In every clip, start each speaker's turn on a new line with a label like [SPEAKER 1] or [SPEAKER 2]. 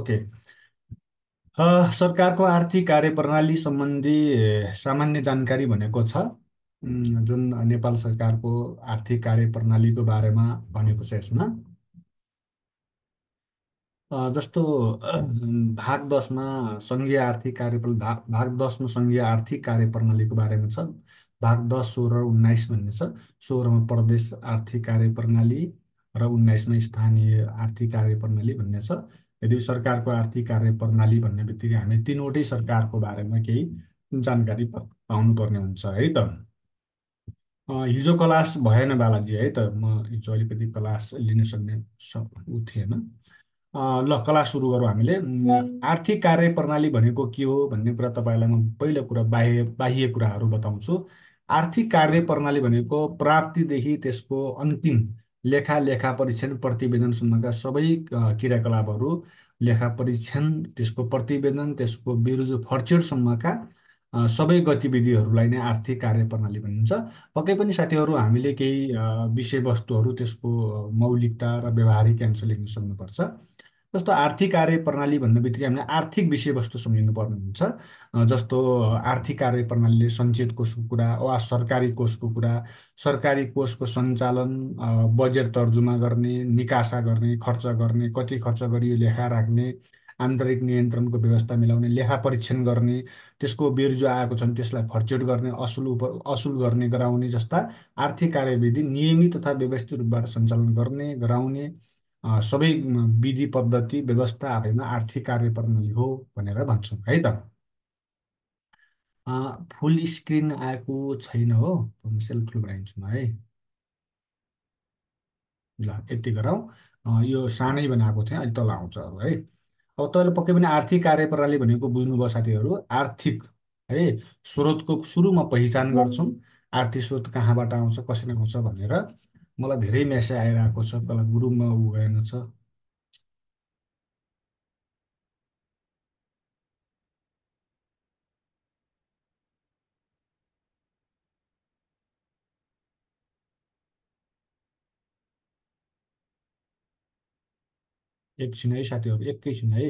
[SPEAKER 1] okay सरकारको आर्थिक कार्यप्रणाली सम्बन्धी सामान्य जानकारी भनेको छ जुन नेपाल सरकारको आर्थिक कार्यप्रणालीको बारेमा भनेको छ यसमा जस्तो भाग दसमा सङ्घीय आर्थिक कार्य भाग भाग दसमा सङ्घीय आर्थिक कार्यप्रणालीको बारेमा छ भाग दस सोह्र र उन्नाइस भन्ने छ सोह्रमा प्रदेश आर्थिक कार्यप्रणाली र उन्नाइसमा स्थानीय आर्थिक कार्यप्रणाली भन्ने छ यदि सरकारको आर्थिक कार्य प्रणाली भन्ने बित्तिकै हामी तिनवटै सरकारको बारेमा केही जानकारी पाउनुपर्ने हुन्छ है त हिजो क्लास भएन बालाजी है त म हिजो अलिकति क्लास लिन सक्ने थिएन ल क्लास सुरु गरौँ हामीले आर्थिक कार्य प्रणाली भनेको के हो भन्ने कुरा तपाईँलाई म पहिलो कुरा बाह्य बाह्य कुराहरू बताउँछु आर्थिक कार्य प्रणाली भनेको प्राप्तिदेखि त्यसको अन्तिम लेखा लेखा परीक्षण प्रतिवेदनसम्मका सबै क्रियाकलापहरू लेखा परीक्षण त्यसको प्रतिवेदन त्यसको बिरुजु सम्मका सबै गतिविधिहरूलाई नै आर्थिक कार्यप्रणाली भनिन्छ पक्कै पनि साथीहरू हामीले केही विषयवस्तुहरू त्यसको मौलिकता र व्यवहारिक एन्सर लेख्न सक्नुपर्छ जस्तो आर्थिक कार्य प्रणाली भन्ने बित्तिकै हामीले आर्थिक विषयवस्तु सम्झिनु पर्ने हुन्छ जस्तो आर्थिक कार्य प्रणालीले सञ्चित कोषको कुरा वा सरकारी कोषको कुरा सरकारी कोषको सञ्चालन बजेट तर्जुमा गर्ने निकासा गर्ने खर्च गर्ने कति खर्च गरियो लेखा राख्ने आन्तरिक नियन्त्रणको व्यवस्था मिलाउने लेखा परीक्षण गर्ने त्यसको जो आएको छन् त्यसलाई फर्चेट गर्ने असुल उप असुल गर्ने गराउने जस्ता आर्थिक कार्यविधि नियमित तथा व्यवस्थित रूपबाट सञ्चालन गर्ने गराउने सबै विधि पद्धति व्यवस्था होइन आर्थिक कार्य प्रणाली हो भनेर भन्छौँ है त फुल स्क्रिन आएको छैन हो सेल ठुलो है ल यति गरौँ यो सानै बनाएको थिएँ अहिले तल आउँछ अब है अब तपाईँले पक्कै पनि आर्थिक कार्य प्रणाली भनेको बुझ्नुभयो साथीहरू आर्थिक है स्रोतको सुरुमा पहिचान गर्छौँ आर्थिक स्रोत कहाँबाट आउँछ कसरी आउँछ भनेर मलाई धेरै मेसेज आइरहेको छ कसलाई ग्रुपमा ऊ गएन छ एकछिन है साथीहरू एकैछिन है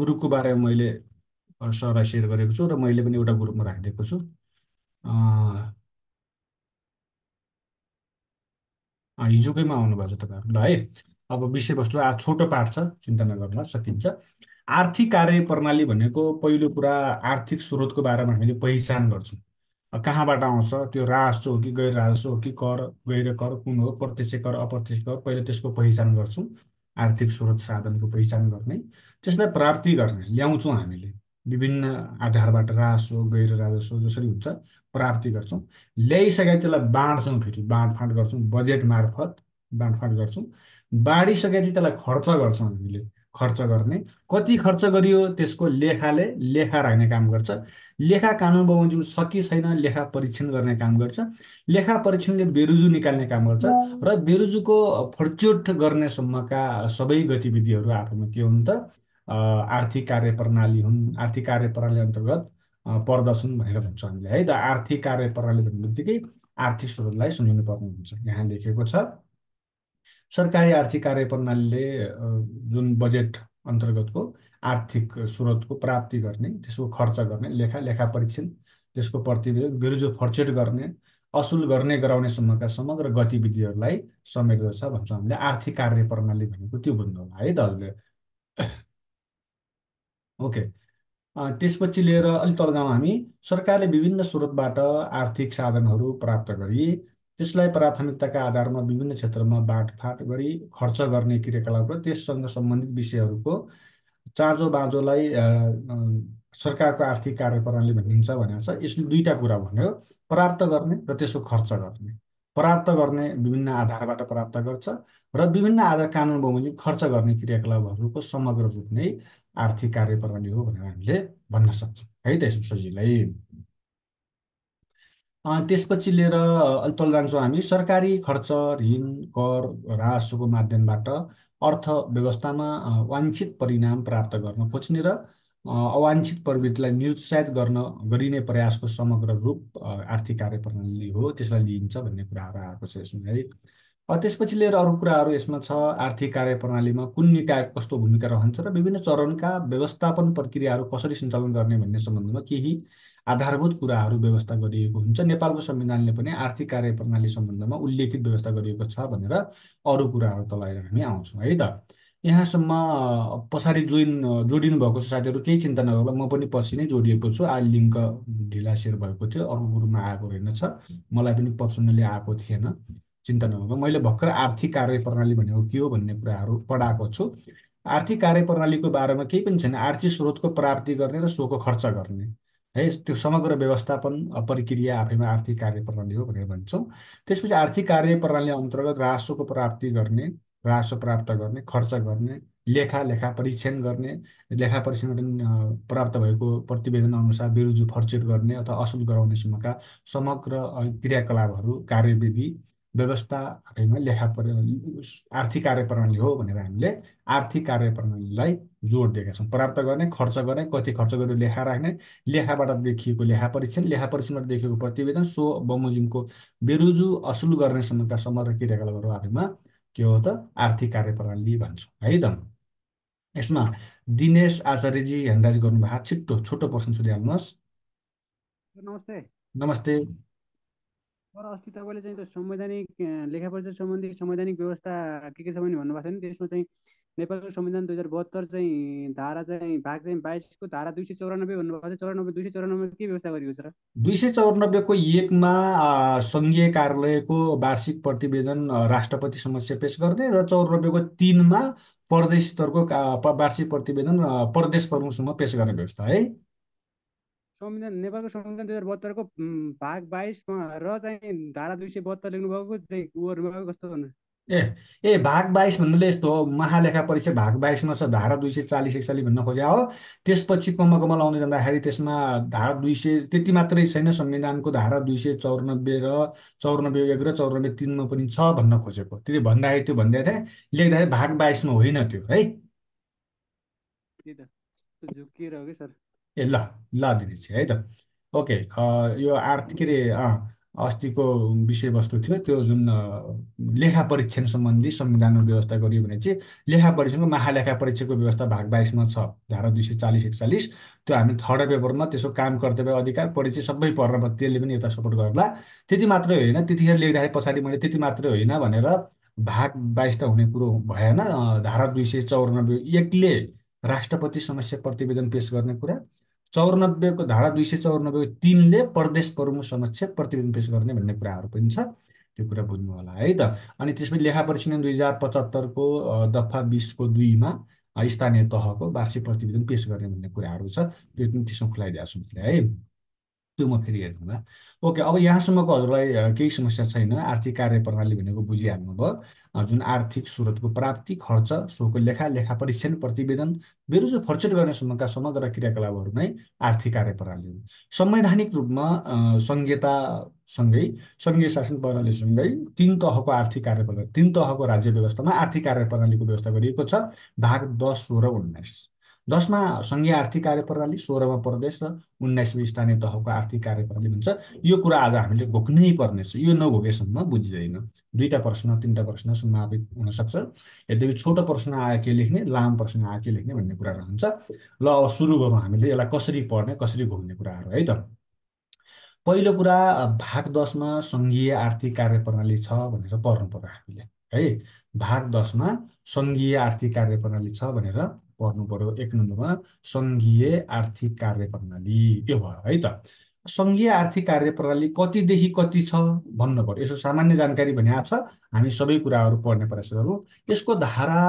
[SPEAKER 1] ग्रुपको बारेमा मैले सरलाई सेयर गरेको छु र मैले पनि एउटा ग्रुपमा राखिदिएको छु हिजोकैमा आउनुभएको छ तपाईँहरू ल है अब विषयवस्तु आ छोटो पाठ छ चिन्ता नगर्न सकिन्छ आर्थिक कार्य प्रणाली भनेको पहिलो कुरा आर्थिक स्रोतको बारेमा हामीले पहिचान गर्छौँ कहाँबाट आउँछ त्यो राजस्व हो कि गैर राजस्व हो कि कर गैर कर कुन हो प्रत्यक्ष कर अप्रत्यक्ष कर पहिला त्यसको पहिचान गर्छौँ आर्थिक स्रोत साधनको पहिचान गर्ने त्यसलाई प्राप्ति गर्ने ल्याउँछौँ हामीले विभिन्न आधारबाट राजस्व गैर राजस्व जसरी हुन्छ प्राप्ति गर्छौँ ल्याइसकेपछि त्यसलाई बाँड्छौँ फेरि बाँडफाँड गर्छौँ बजेट मार्फत बाँडफाँड गर्छौँ बाँडिसकेपछि त्यसलाई खर्च गर्छौँ हामीले खर्च गर्ने कति खर्च गरियो त्यसको लेखाले लेखा राख्ने काम गर्छ लेखा कानुन बमोजिम छ छैन लेखा परीक्षण गर्ने काम गर्छ लेखा परीक्षणले बेरुजु निकाल्ने काम गर्छ र बेरुजुको फर्चुट गर्ने सम्मका सबै गतिविधिहरू आफूमा के हुन् त आर्थिक कार्य प्रणाली हुन् आर्थिक कार्य प्रणाली अन्तर्गत पर्दछन् भनेर भन्छ हामीले है त आर्थिक कार्य प्रणाली भन्ने बित्तिकै आर्थिक स्रोतलाई सम्झिनु पर्ने हुन्छ यहाँ लेखेको छ सरकारी आर्थिक कार्य प्रणालीले जुन बजेट अन्तर्गतको आर्थिक स्रोतको प्राप्ति गर्ने त्यसको खर्च गर्ने लेखा लेखा परीक्षण त्यसको प्रतिवेदन बिरुजो फर्चेट गर्ने असुल गर्ने गराउने सम्मका समग्र गतिविधिहरूलाई समेट्दछ भन्छौँ हामीले आर्थिक कार्य प्रणाली भनेको त्यो बुझ्नु होला है त ओके त्यसपछि लिएर अलिक तल गाउँ हामी सरकारले विभिन्न स्रोतबाट आर्थिक साधनहरू प्राप्त गरी त्यसलाई प्राथमिकताका आधारमा विभिन्न क्षेत्रमा बाँडफाँट गरी खर्च गर्ने क्रियाकलाप र त्यससँग सम्बन्धित विषयहरूको चाँजो बाँझोलाई सरकारको आर्थिक कार्यप्रणाली भनिन्छ भनेर छ यसले दुईवटा कुरा भन्यो प्राप्त गर्ने र त्यसको खर्च गर्ने प्राप्त गर्ने विभिन्न आधारबाट प्राप्त गर्छ र विभिन्न आधार कानुन बमोजिम खर्च गर्ने क्रियाकलापहरूको समग्र रूप नै आर्थिक कार्यप्रणाली हो भनेर हामीले भन्न सक्छौँ है त्यसो सजिलै त्यसपछि लिएर तल जान्छौँ हामी सरकारी खर्च ऋण कर राजस्वको माध्यमबाट अर्थव्यवस्थामा व्यवस्थामा वाञ्छित परिणाम प्राप्त गर्न खोज्ने र अवाञ्छित प्रवृत्तिलाई निरुत्साहित गर्न गरिने प्रयासको समग्र रूप आर्थिक आर्थिक कार्यप्रणाली हो त्यसलाई लिइन्छ भन्ने कुराहरू आएको छ यसमा है त्यसपछि लिएर अरू कुराहरू यसमा छ आर्थिक कार्यप्रणालीमा कुन निकाय कस्तो भूमिका रहन्छ र विभिन्न चरणका व्यवस्थापन प्रक्रियाहरू कसरी सञ्चालन गर्ने भन्ने सम्बन्धमा केही आधारभूत कुराहरू व्यवस्था गरिएको हुन्छ नेपालको संविधानले पनि आर्थिक कार्य प्रणाली सम्बन्धमा उल्लेखित व्यवस्था गरिएको छ भनेर अरू कुराहरू तल हामी आउँछौँ है त यहाँसम्म पछाडि जोइन जोडिनु भएको छ साथीहरू केही चिन्ता नगर्दा म पनि पछि नै जोडिएको छु आ लिङ्क ढिला सेयर भएको थियो अर्को ग्रुपमा आएको रहेनछ मलाई पनि पर्सनली आएको थिएन चिन्ता नगर्दा मैले भर्खर आर्थिक कार्य प्रणाली भनेको के हो भन्ने कुराहरू पढाएको छु आर्थिक कार्य प्रणालीको बारेमा केही पनि छैन आर्थिक स्रोतको प्राप्ति गर्ने र सोको खर्च गर्ने है त्यो समग्र व्यवस्थापन प्रक्रिया आफैमा आर्थिक कार्य प्रणाली हो भनेर भन्छौँ त्यसपछि आर्थिक कार्य प्रणाली अन्तर्गत राजस्वको प्राप्ति गर्ने राजस्व प्राप्त गर्ने खर्च गर्ने लेखा लेखा परीक्षण गर्ने लेखा परीक्षण प्राप्त भएको प्रतिवेदन अनुसार बेरुजु फर्चेट गर्ने अथवा असुल गराउनेसम्मका समग्र क्रियाकलापहरू कार्यविधि व्यवस्था होइन लेखा आर्थिक कार्य प्रणाली हो भनेर हामीले आर्थिक कार्य प्रणालीलाई जोड दिएका छौँ प्राप्त गर्ने खर्च गर्ने कति खर्च गरेर लेखा राख्ने लेखाबाट देखिएको लेखा परीक्षण लेखा परीक्षणबाट देखिएको प्रतिवेदन सो बमोजिमको बेरुजु असुल गर्ने गर्नेसम्मका समग्र क्रियाकलापहरू बारेमा के हो त आर्थिक कार्य प्रणाली भन्छौँ है त यसमा दिनेश आचार्यजी ह्यान्डराइज गर्नुभएको छिट्टो छोटो प्रश्न सोधिहाल्नुहोस् नमस्ते नमस्ते
[SPEAKER 2] तर अस्ति तपाईँले चाहिँ संवैधानिक लेखा परिचय सम्बन्धी संवैधानिक व्यवस्था के के छ भने भन्नुभएको थियो नि त्यसमा चाहिँ नेपालको संविधान दुई हजार बहत्तर चाहिँ धारा चाहिँ भाग चाहिँ बाइसको धारा दुई सय चौरानब्बे भन्नुभएको थियो चौरानब्बे दुई सय चौरानब्बे के व्यवस्था गरिएको छ
[SPEAKER 1] दुई सय चौरानब्बेको एकमा सङ्घीय कार्यालयको वार्षिक प्रतिवेदन राष्ट्रपति समक्ष पेस गर्ने र चौरानब्बेको तिनमा प्रदेश स्तरको वार्षिक प्रतिवेदन प्रदेश प्रमुखसँग पेस गर्ने व्यवस्था है
[SPEAKER 2] संविधान नेपालको संविधान दुई हजार बहत्तरको भाग बाइसमा र चाहिँ धारा दुई सय बहत्तर लेख्नुभएको भएको कस्तो भन्नु
[SPEAKER 1] ए ए भाग बाइस भन्नुले यस्तो हो महालेखा परीक्षा भाग बाइसमा छ धारा दुई सय चालिस एकचालिस भन्न खोजे हो त्यसपछि कम्म कम्म लाउँदै जाँदाखेरि त्यसमा धारा दुई सय त्यति मात्रै छैन संविधानको धारा दुई सय चौरानब्बे र चौरानब्बे एक र चौरानब्बे तिनमा पनि छ भन्न खोजेको त्यसले भन्दाखेरि त्यो भन्दै थिएँ लेख्दाखेरि भाग बाइसमा होइन त्यो है ए ल ल दिनेश है त ओके यो आर्थ के अरे अस्तिको विषयवस्तु थियो त्यो जुन लेखा परीक्षण सम्बन्धी संविधानमा व्यवस्था गरियो भने चाहिँ लेखा परीक्षणको महालेखा परीक्षणको व्यवस्था भाग बाइसमा छ धारा दुई सय चालिस एकचालिस त्यो हामी थर्ड पेपरमा त्यसको काम कर्तव्य अधिकार परिचय सबै पर्न त्यसले पनि यता सपोर्ट गर्ला त्यति मात्रै होइन त्यतिखेर लेख्दाखेरि पछाडि मैले त्यति मात्रै होइन भनेर भाग बाइस त हुने कुरो भएन धारा दुई सय चौरानब्बे एकले राष्ट्रपति समस्या प्रतिवेदन पेस गर्ने कुरा चौरानब्बेको धारा दुई सय चौरानब्बेको तिनले प्रदेश प्रमुख समक्ष प्रतिवेदन पेस गर्ने भन्ने कुराहरू पनि छ त्यो कुरा बुझ्नु होला है त अनि त्यसपछि लेखा परीक्षण दुई हजार पचहत्तरको दफा बिसको दुईमा स्थानीय तहको वार्षिक प्रतिवेदन पेस गर्ने भन्ने कुराहरू छ त्यो पनि त्यसमा खुलाइदिएको छु है त्यो म फेरि हेर्नु होला ओके अब यहाँसम्मको हजुरलाई केही समस्या छैन आर्थिक कार्य प्रणाली भनेको बुझिहाल्नु भयो जुन आर्थिक स्रोतको प्राप्ति खर्च सोको लेखा लेखा परीक्षण प्रतिवेदन बेरुजो फर्चेट गर्नेसम्मका समग्र क्रियाकलापहरू नै आर्थिक कार्य प्रणाली हुन् संवैधानिक रूपमा संहितासँगै सङ्घीय शासन प्रणालीसँगै तिन तहको आर्थिक कार्य प्रणाली तिन तहको राज्य व्यवस्थामा आर्थिक कार्य प्रणालीको व्यवस्था गरिएको छ भाग दस सोह्र उन्नाइस दसमा सङ्घीय आर्थिक कार्य प्रणाली सोह्रमा प्रदेश र उन्नाइसमा स्थानीय तहको आर्थिक कार्यप्रणाली प्रणाली भन्छ यो कुरा आज हामीले घोक्नै पर्नेछ यो नघोकेसम्म बुझिँदैन दुईवटा प्रश्न तिनवटा प्रश्न समापित हुनसक्छ यद्यपि छोटो प्रश्न आयो के लेख्ने लामो प्रश्न आयो के लेख्ने भन्ने कुरा रहन्छ ल अब सुरु गरौँ हामीले यसलाई कसरी पढ्ने कसरी घोक्ने कुराहरू है त पहिलो कुरा भाग दसमा सङ्घीय आर्थिक कार्य प्रणाली छ भनेर पढ्नु पर्यो हामीले है भाग दसमा सङ्घीय आर्थिक कार्य प्रणाली छ भनेर पढ्नु पर्यो एक नम्बरमा सङ्घीय आर्थिक कार्य प्रणाली यो भयो है त सङ्घीय आर्थिक कार्य प्रणाली कतिदेखि कति छ भन्नु पर्यो यसो सामान्य जानकारी भने आएको छ हामी सबै कुराहरू पढ्ने प्रयास गरौँ यसको धारा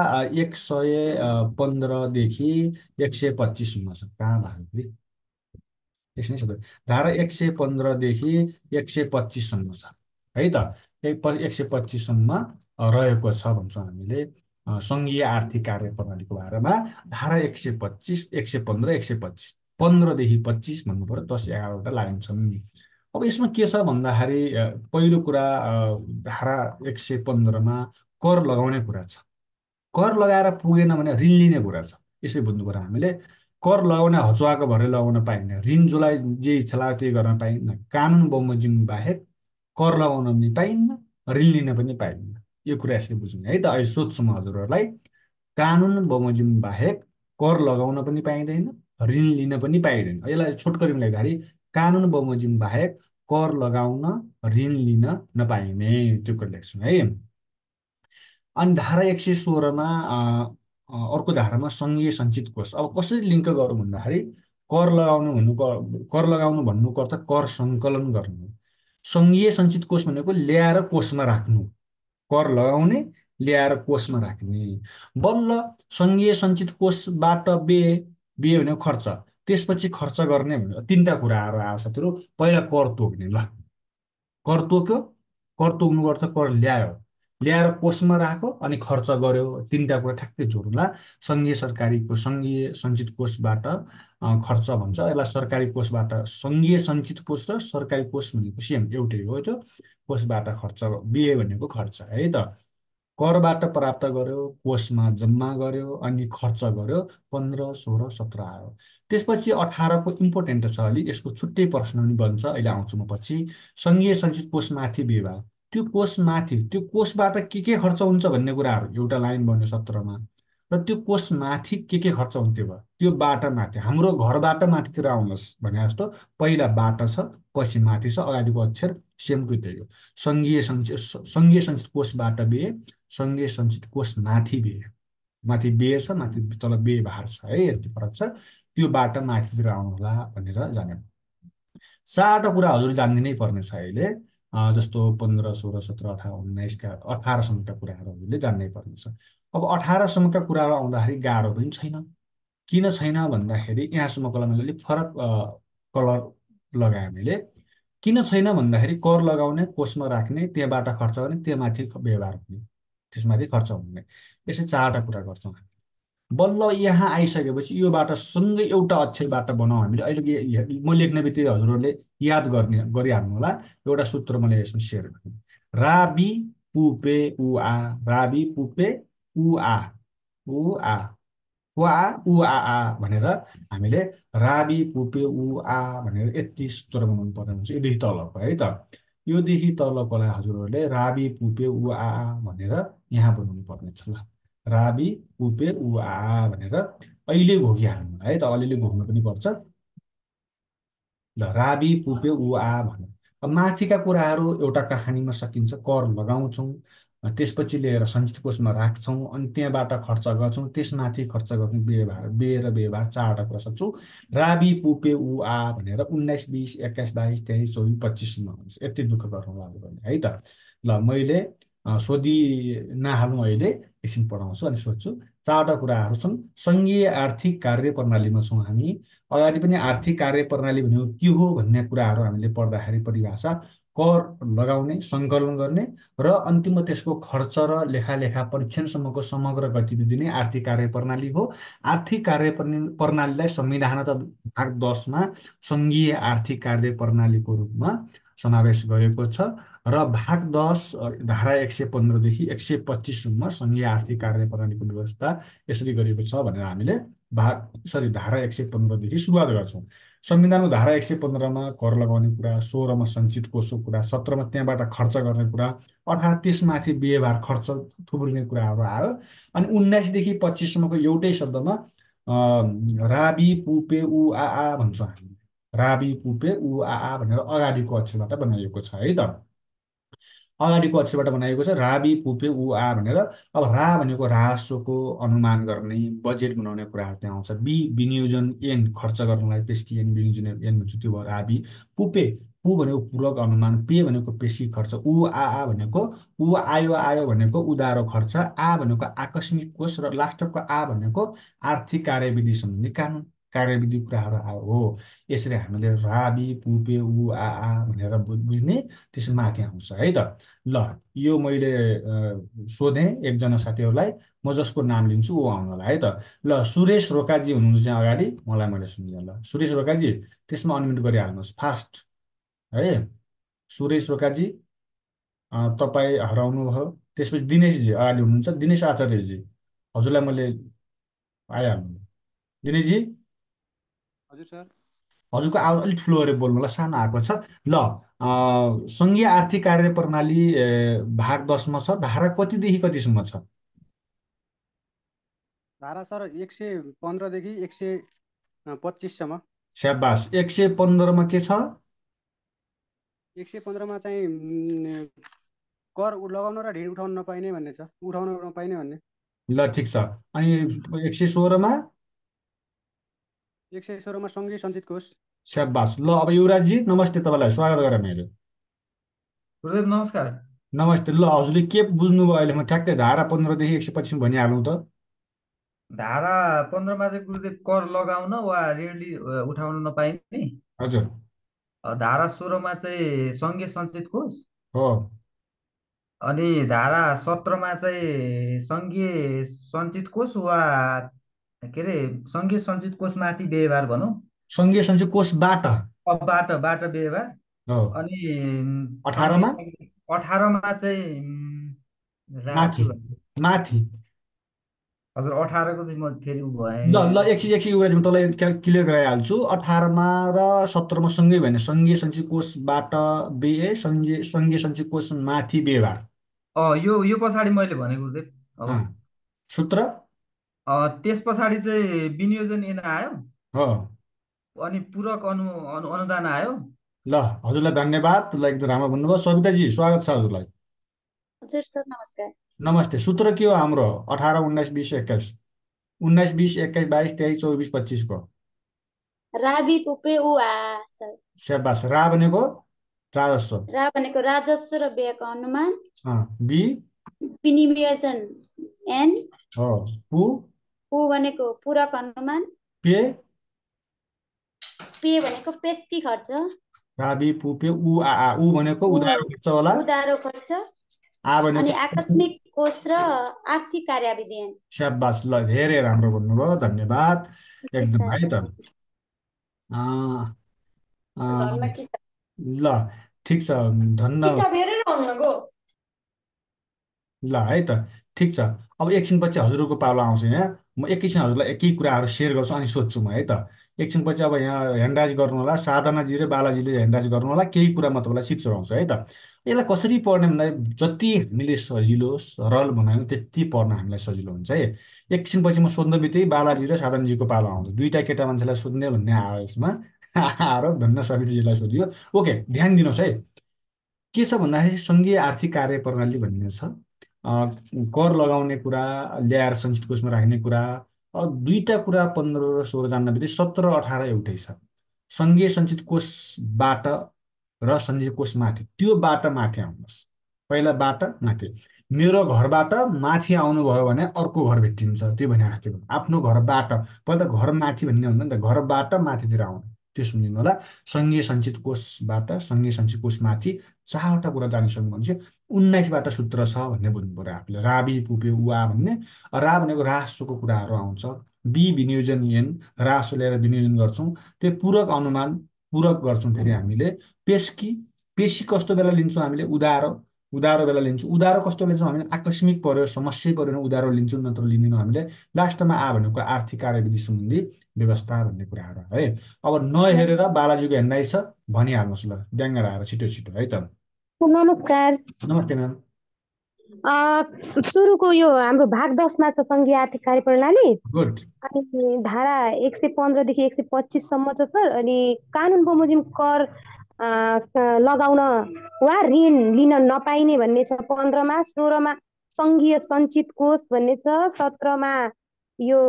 [SPEAKER 1] एक सय पन्ध्रदेखि एक सय पच्चिससम्म छ कहाँ फेरि यसरी सबै धारा एक सय पन्ध्रदेखि एक सय पच्चिससम्म छ है त एक सय पच्चिससम्म रहेको छ भन्छौँ हामीले सङ्घीय आर्थिक कार्य प्रणालीको बारेमा धारा एक सय पच्चिस एक सय पन्ध्र एक सय पच्चिस पन्ध्रदेखि पच्चिस भन्नु पऱ्यो दस एघारवटा लाइन छन् अब यसमा के छ भन्दाखेरि पहिलो कुरा धारा एक सय पन्ध्रमा कर लगाउने कुरा छ कर लगाएर पुगेन भने ऋण लिने कुरा छ यसै बुझ्नु पऱ्यो हामीले कर लगाउने हचुवाको भरै लगाउन पाइन्न ऋण जसलाई जे इच्छा लाग्यो त्यही गर्न पाइन्न कानुन बमोजिम बाहेक कर लगाउन पनि पाइन्न ऋण लिन पनि पाइन्न यो कुरा यसले बुझ्ने है त अहिले सोध्छु म हजुरहरूलाई कानुन बमोजिम बाहेक कर लगाउन पनि पाइँदैन ऋण लिन पनि पाइँदैन यसलाई छोटकरीमा लेख्दाखेरि कानुन बमोजिम बाहेक कर लगाउन ऋण लिन नपाइने त्यो कुरा लेख्छौँ है अनि धारा एक सय सोह्रमा अर्को धारामा सङ्घीय सञ्चित कोष अब कसरी लिङ्क गरौँ भन्दाखेरि कर लगाउनु हुनु कर लगाउनु भन्नुको अर्थ कर सङ्कलन गर्नु सङ्घीय सञ्चित कोष भनेको ल्याएर कोषमा राख्नु कर लगाउने ल्याएर कोषमा राख्ने बल्ल सङ्घीय सञ्चित कोषबाट बे बे भनेको खर्च त्यसपछि खर्च गर्ने भनेर तिनवटा कुराहरू आएको छ तेरो पहिला कर तोक्ने ल कर तोक्यो कर तोक्नुपर्छ कर ल्यायो ल्याएर कोषमा राख्यो अनि खर्च गर्यो तिनवटा कुरा ठ्याक्कै जोडौँला सङ्घीय सरकारीको सङ्घीय सञ्चित कोषबाट खर्च भन्छ यसलाई सरकारी कोषबाट सङ्घीय सञ्चित कोष र सरकारी कोष भनेको सेम एउटै हो त्यो कोषबाट खर्च बिए भनेको खर्च है त करबाट प्राप्त गर्यो कोषमा जम्मा गर्यो अनि खर्च गर्यो पन्ध्र सोह्र सत्र आयो त्यसपछि अठारको इम्पोर्टेन्ट छ अलि यसको छुट्टै प्रश्न पनि बन्छ अहिले आउँछु म पछि सङ्घीय सञ्चित कोषमाथि विभाग त्यो कोष माथि त्यो कोषबाट के के खर्च हुन्छ भन्ने कुराहरू एउटा लाइन बन्यो सत्रमा र त्यो कोष माथि के के खर्च हुन्थ्यो भयो त्यो बाटा माथि हाम्रो घरबाट माथितिर आउनुहोस् भने जस्तो पहिला बाटा छ पछि माथि छ अगाडिको अक्षर सेम टु त्यही हो सङ्घीय सञ्चित सङ्घीय सञ्चित कोषबाट बिहे सङ्घीय सञ्चित कोष माथि बिहे माथि बिहे छ माथि तल बिहे भार छ है यति फरक छ त्यो बाटा माथितिर आउनु होला भनेर जाने चारवटा कुरा हजुर जानिदिनै पर्नेछ अहिले जस्तो पन्ध्र सोह्र सत्र अठार उन्नाइसका अठारसम्मका कुराहरू हामीले जान्नै पर्नेछ अब अठारसम्मका कुराहरू आउँदाखेरि गाह्रो पनि छैन किन छैन भन्दाखेरि यहाँसम्मको लागि अलिक फरक कलर लगाएँ हामीले किन छैन भन्दाखेरि कर लगाउने कोषमा राख्ने त्यहाँबाट खर्च गर्ने त्यहाँमाथि व्यवहार हुने त्यसमाथि खर्च हुने यसै चारवटा कुरा गर्छौँ हामी बल्ल यहाँ आइसकेपछि योबाट सँगै एउटा अक्षरबाट बनाऊ हामीले अहिले म लेख्ने बित्तिकै हजुरहरूले याद गर्ने गरिहाल्नु होला एउटा सूत्र मैले यसमा सेयर गरेँ राबी पुपे उआ राबी पुपे उआ उआ उआ उ आ भनेर हामीले राबी पुपे आ भनेर यति सूत्र बनाउनु पर्ने हुन्छ यदि तलको है त योदेखि तलकोलाई हजुरहरूले राबी पुपे आ भनेर यहाँ बनाउनु पर्नेछ ल राबी उपे उ आ भनेर अहिले घोकिहाल्नु है त अलिअलि घोक्नु पनि पर्छ ल राबी पुपे उ आ अब माथिका कुराहरू एउटा कहानीमा सकिन्छ कर लगाउँछौँ त्यसपछि लिएर सञ्चित कोषमा राख्छौँ अनि त्यहाँबाट खर्च गर्छौँ त्यसमाथि खर्च गर्ने व्यवहार बे र व्यवहार चारवटा कुरा सक्छौँ राबी पुपे उ आ भनेर उन्नाइस बिस एक्काइस बाइस तेइस चौबिस पच्चिसमा हुन्छ यति दुःख गर्नु लाग्यो भने है त ल मैले सोधि नहालौँ अहिले एकछिन पढाउँछु अनि सोध्छु चारवटा कुराहरू छन् सङ्घीय आर्थिक कार्य प्रणालीमा छौँ हामी अगाडि पनि आर्थिक कार्य प्रणाली भनेको के हो भन्ने कुराहरू हामीले पढ्दाखेरि परिभाषा कर लगाउने सङ्कलन गर्ने र अन्तिममा त्यसको खर्च र लेखालेखा परीक्षणसम्मको समग्र गतिविधि नै आर्थिक कार्य प्रणाली हो आर्थिक कार्य प्रणालीलाई संविधान त भाग दसमा सङ्घीय आर्थिक कार्य प्रणालीको रूपमा समावेश गरेको छ र भाग दस धारा एक सय पन्ध्रदेखि एक सय पच्चिससम्म सङ्घीय आर्थिक कार्य प्रणालीको व्यवस्था यसरी गरिएको छ भनेर हामीले भाग सरी धारा एक सय पन्ध्रदेखि सुरुवात गर्छौँ संविधानको धारा एक सय पन्ध्रमा कर लगाउने कुरा सोह्रमा सञ्चित कोषको कुरा सत्रमा त्यहाँबाट खर्च गर्ने कुरा अर्थात् त्यसमाथि व्यवहार खर्च थुप्रिने कुराहरू आयो अनि उन्नाइसदेखि पच्चिससम्मको एउटै शब्दमा राबी पुपे उ आ आ भन्छौँ हामी राबी पुपे उ आ आ भनेर अगाडिको अक्षरबाट बनाइएको छ है त अगाडिको अक्षरबाट बनाएको छ राबी पुपे ऊ आ भनेर अब रा भनेको राजस्वको अनुमान गर्ने बजेट बनाउने कुराहरू त्यहाँ आउँछ बी विनियोजन एन खर्च गर्नलाई पेस्की एन विनियोजन एन भन्छु त्यो भयो राबी पुपे पु भनेको पूरक अनुमान पे भनेको पेसी खर्च ऊ आ आ भनेको ऊ आयो आयो भनेको उदारो खर्च आ भनेको आकस्मिक कोष र लास्टको आ भनेको आर्थिक कार्यविधि सम्बन्धी कानुन कार्यविधि कुराहरू हो यसरी हामीले राबी पुपे उ आ आ भनेर बुझ्ने त्यसो माथि आउँछ है त ल यो मैले सोधेँ एकजना साथीहरूलाई म जसको नाम लिन्छु ऊ होला है त ल सुरेश रोकाजी हुनुहुन्छ अगाडि मलाई मैले सुन्नु ल सुरेश रोकाजी त्यसमा अनम्युट गरिहाल्नुहोस् फास्ट है सुरेश रोकाजी तपाईँ हराउनु भयो त्यसपछि दिनेशजी अगाडि हुनुहुन्छ दिनेश आचार्यजी हजुरलाई मैले आइहाल्नु दिनेशजी हजुर सर हजुरको आवाज अलिक ठुलो अरे बोल्नु होला सानो आएको छ ल सङ्घीय आर्थिक कार्य प्रणाली भाग दसमा छ धारा कतिदेखि कतिसम्म छ
[SPEAKER 2] धारा सर एक सय पन्ध्रदेखि एक सय पच्चिससम्म
[SPEAKER 1] स्याबास एक सय पन्ध्रमा के छ
[SPEAKER 2] एक सय पन्ध्रमा चाहिँ कर लगाउन र ऋण उठाउन नपाइने भन्ने छ उठाउन नपाइने भन्ने
[SPEAKER 1] ल ठिक छ अनि एक सय सोह्रमा
[SPEAKER 2] एक सय सोह्रमा सँगै सञ्चित कोष
[SPEAKER 1] स्याबास ल अब युवराजी नमस्ते तपाईँलाई स्वागत गरेँ मेरो गुरुदेव नमस्कार नमस्ते ल हजुरले के बुझ्नुभयो अहिले म ठ्याक्कै धारा पन्ध्रदेखि एक सय पच्चिस भनिहालौँ त धारा
[SPEAKER 2] पन्ध्रमा चाहिँ गुरुदेव कर लगाउन वा ऋण
[SPEAKER 1] उठाउन नपाइने हजुर
[SPEAKER 2] धारा सोह्रमा चाहिँ सङ्घीय सञ्चित कोष हो अनि धारा सत्रमा चाहिँ सङ्घीय सञ्चित कोष वा के अरे सङ्घीय सञ्चित कोषमाथि व्यवहार भनौँ सङ्घीय सञ्चित कोषबाट बाट बाट व्यवहार अनि अठारमा अठारमा चाहिँ माथि माथि हजुर अठारको चाहिँ म फेरि उ भएँ ल
[SPEAKER 1] ल एकछिन एकछिन एउटा म तँलाई क्लियर गराइहाल्छु अठारमा र सत्रमा सँगै भएन सङ्घीय सञ्चित कोषबाट बिए सङ्घीय सङ्घीय सञ्चित कोष माथि व्यवहार
[SPEAKER 2] अँ यो यो पछाडि मैले भनेको गुरुदेव अब सूत्र त्यस पछाडि चाहिँ विनियोजन ऐन आयो अनि पूरक अनु अनुदान आयो
[SPEAKER 1] ल हजुरलाई धन्यवाद तपाईँलाई एकदम राम्रो भन्नुभयो सविताजी स्वागत छ हजुरलाई
[SPEAKER 2] हजुर सर नमस्कार
[SPEAKER 1] नमस्ते सूत्र के हो हाम्रो अठार उन्नाइस बिस एक्काइस उन्नाइस बिस एक्काइस बाइस तेइस चौबिस पच्चिसको
[SPEAKER 2] राबी पुपे उआ
[SPEAKER 1] सर रा भनेको राजस्व
[SPEAKER 2] रा भनेको राजस्व र व्ययको अनुमान बी विनियोजन एन
[SPEAKER 1] हो पु
[SPEAKER 2] पु भनेको पूरक अनुमान पे पे भनेको पेस्की खर्च
[SPEAKER 1] भावी पुपे उ आ आ उ भनेको उधारो खर्च होला
[SPEAKER 2] उधारो खर्च
[SPEAKER 1] आ भनेको अनि आकस्मिक
[SPEAKER 2] कोष र आर्थिक कार्यविधि
[SPEAKER 1] शाबास ल धेरै राम्रो भन्नुभयो धन्यवाद एकदम है त ल ठिक छ धन्यवाद ल है त ठिक छ अब एकछिनपछि हजुरको पालो आउँछ यहाँ म एकैछिनहरूलाई केही कुराहरू सेयर गर्छु अनि सोध्छु म है त एकछिनपछि अब यहाँ ह्यान्डराइज गर्नु होला साधनाजी र बालाजीले ह्यान्डराइज गर्नु होला केही कुरा म तपाईँलाई सिट चढाउँछु है त यसलाई कसरी पढ्ने भन्दा जति हामीले सजिलो सरल बनायौँ त्यति पढ्न हामीलाई सजिलो हुन्छ है एकछिनपछि म सोध्ने बित्तिकै बालाजी र साधनजीको पालो आउँछ दुईवटा केटा मान्छेलाई सोध्ने भन्ने आयो यसमा आएर धन्न सविताजीलाई सोधियो ओके ध्यान दिनुहोस् है के छ भन्दाखेरि सङ्घीय आर्थिक कार्य प्रणाली भन्ने छ कर लगाउने कुरा ल्याएर संसद कोषमा राख्ने कुरा दुईवटा कुरा पन्ध्र र सोह्र बित्तिकै सत्र अठार एउटै छ सङ्घीय सञ्चित कोषबाट र सञ्चित कोषमाथि त्यो बाट माथि आउनुहोस् पहिला बाट माथि मेरो घरबाट माथि आउनुभयो भने अर्को घर भेटिन्छ त्यो भने जस्तो आफ्नो घरबाट पहिला घर माथि भन्ने हुँदैन नि त घरबाट माथितिर आउनु त्यो सुनिदिनु होला सङ्घीय सञ्चित कोषबाट सङ्घीय सञ्चित कोष माथि चारवटा कुरा जानिसक्यो चाहिँ उन्नाइसबाट सूत्र छ भन्ने बुझ्नु पऱ्यो आफूले राबी पुप्यो उआ भन्ने रा भनेको रासोको कुराहरू आउँछ बी विनियोजन एन रासो लिएर विनियोजन गर्छौँ त्यो पूरक अनुमान पूरक गर्छौँ फेरि हामीले पेस्की पेसी कस्तो बेला लिन्छौँ हामीले उदारो उधारो बेला लिन्छौँ उधारो कस्तो लिन्छौँ हामीले आकस्मिक पऱ्यो समस्या पऱ्यो भने उदारो लिन्छौँ नत्र लिँदैनौँ हामीले लास्टमा आ भनेको आर्थिक कार्यविधि सम्बन्धी व्यवस्था भन्ने कुराहरू है अब नहेरेर बालाजीको हेन्डाइ छ भनिहाल्नुहोस् ल ड्याङ्गा आएर छिटो छिटो है त नमस्कार नमस्ते म्याम
[SPEAKER 2] सुरुको यो हाम्रो भाग दसमा छ सङ्घीय आर्थिक कार्य कार्यप्रणाली अनि धारा एक सय पन्ध्रदेखि एक सय पच्चिससम्म छ सर अनि कानुन बमोजिम कर लगाउन वा ऋण लिन नपाइने भन्ने छ पन्ध्रमा सोह्रमा सङ्घीय सञ्चित कोष भन्ने छ सत्रमा यो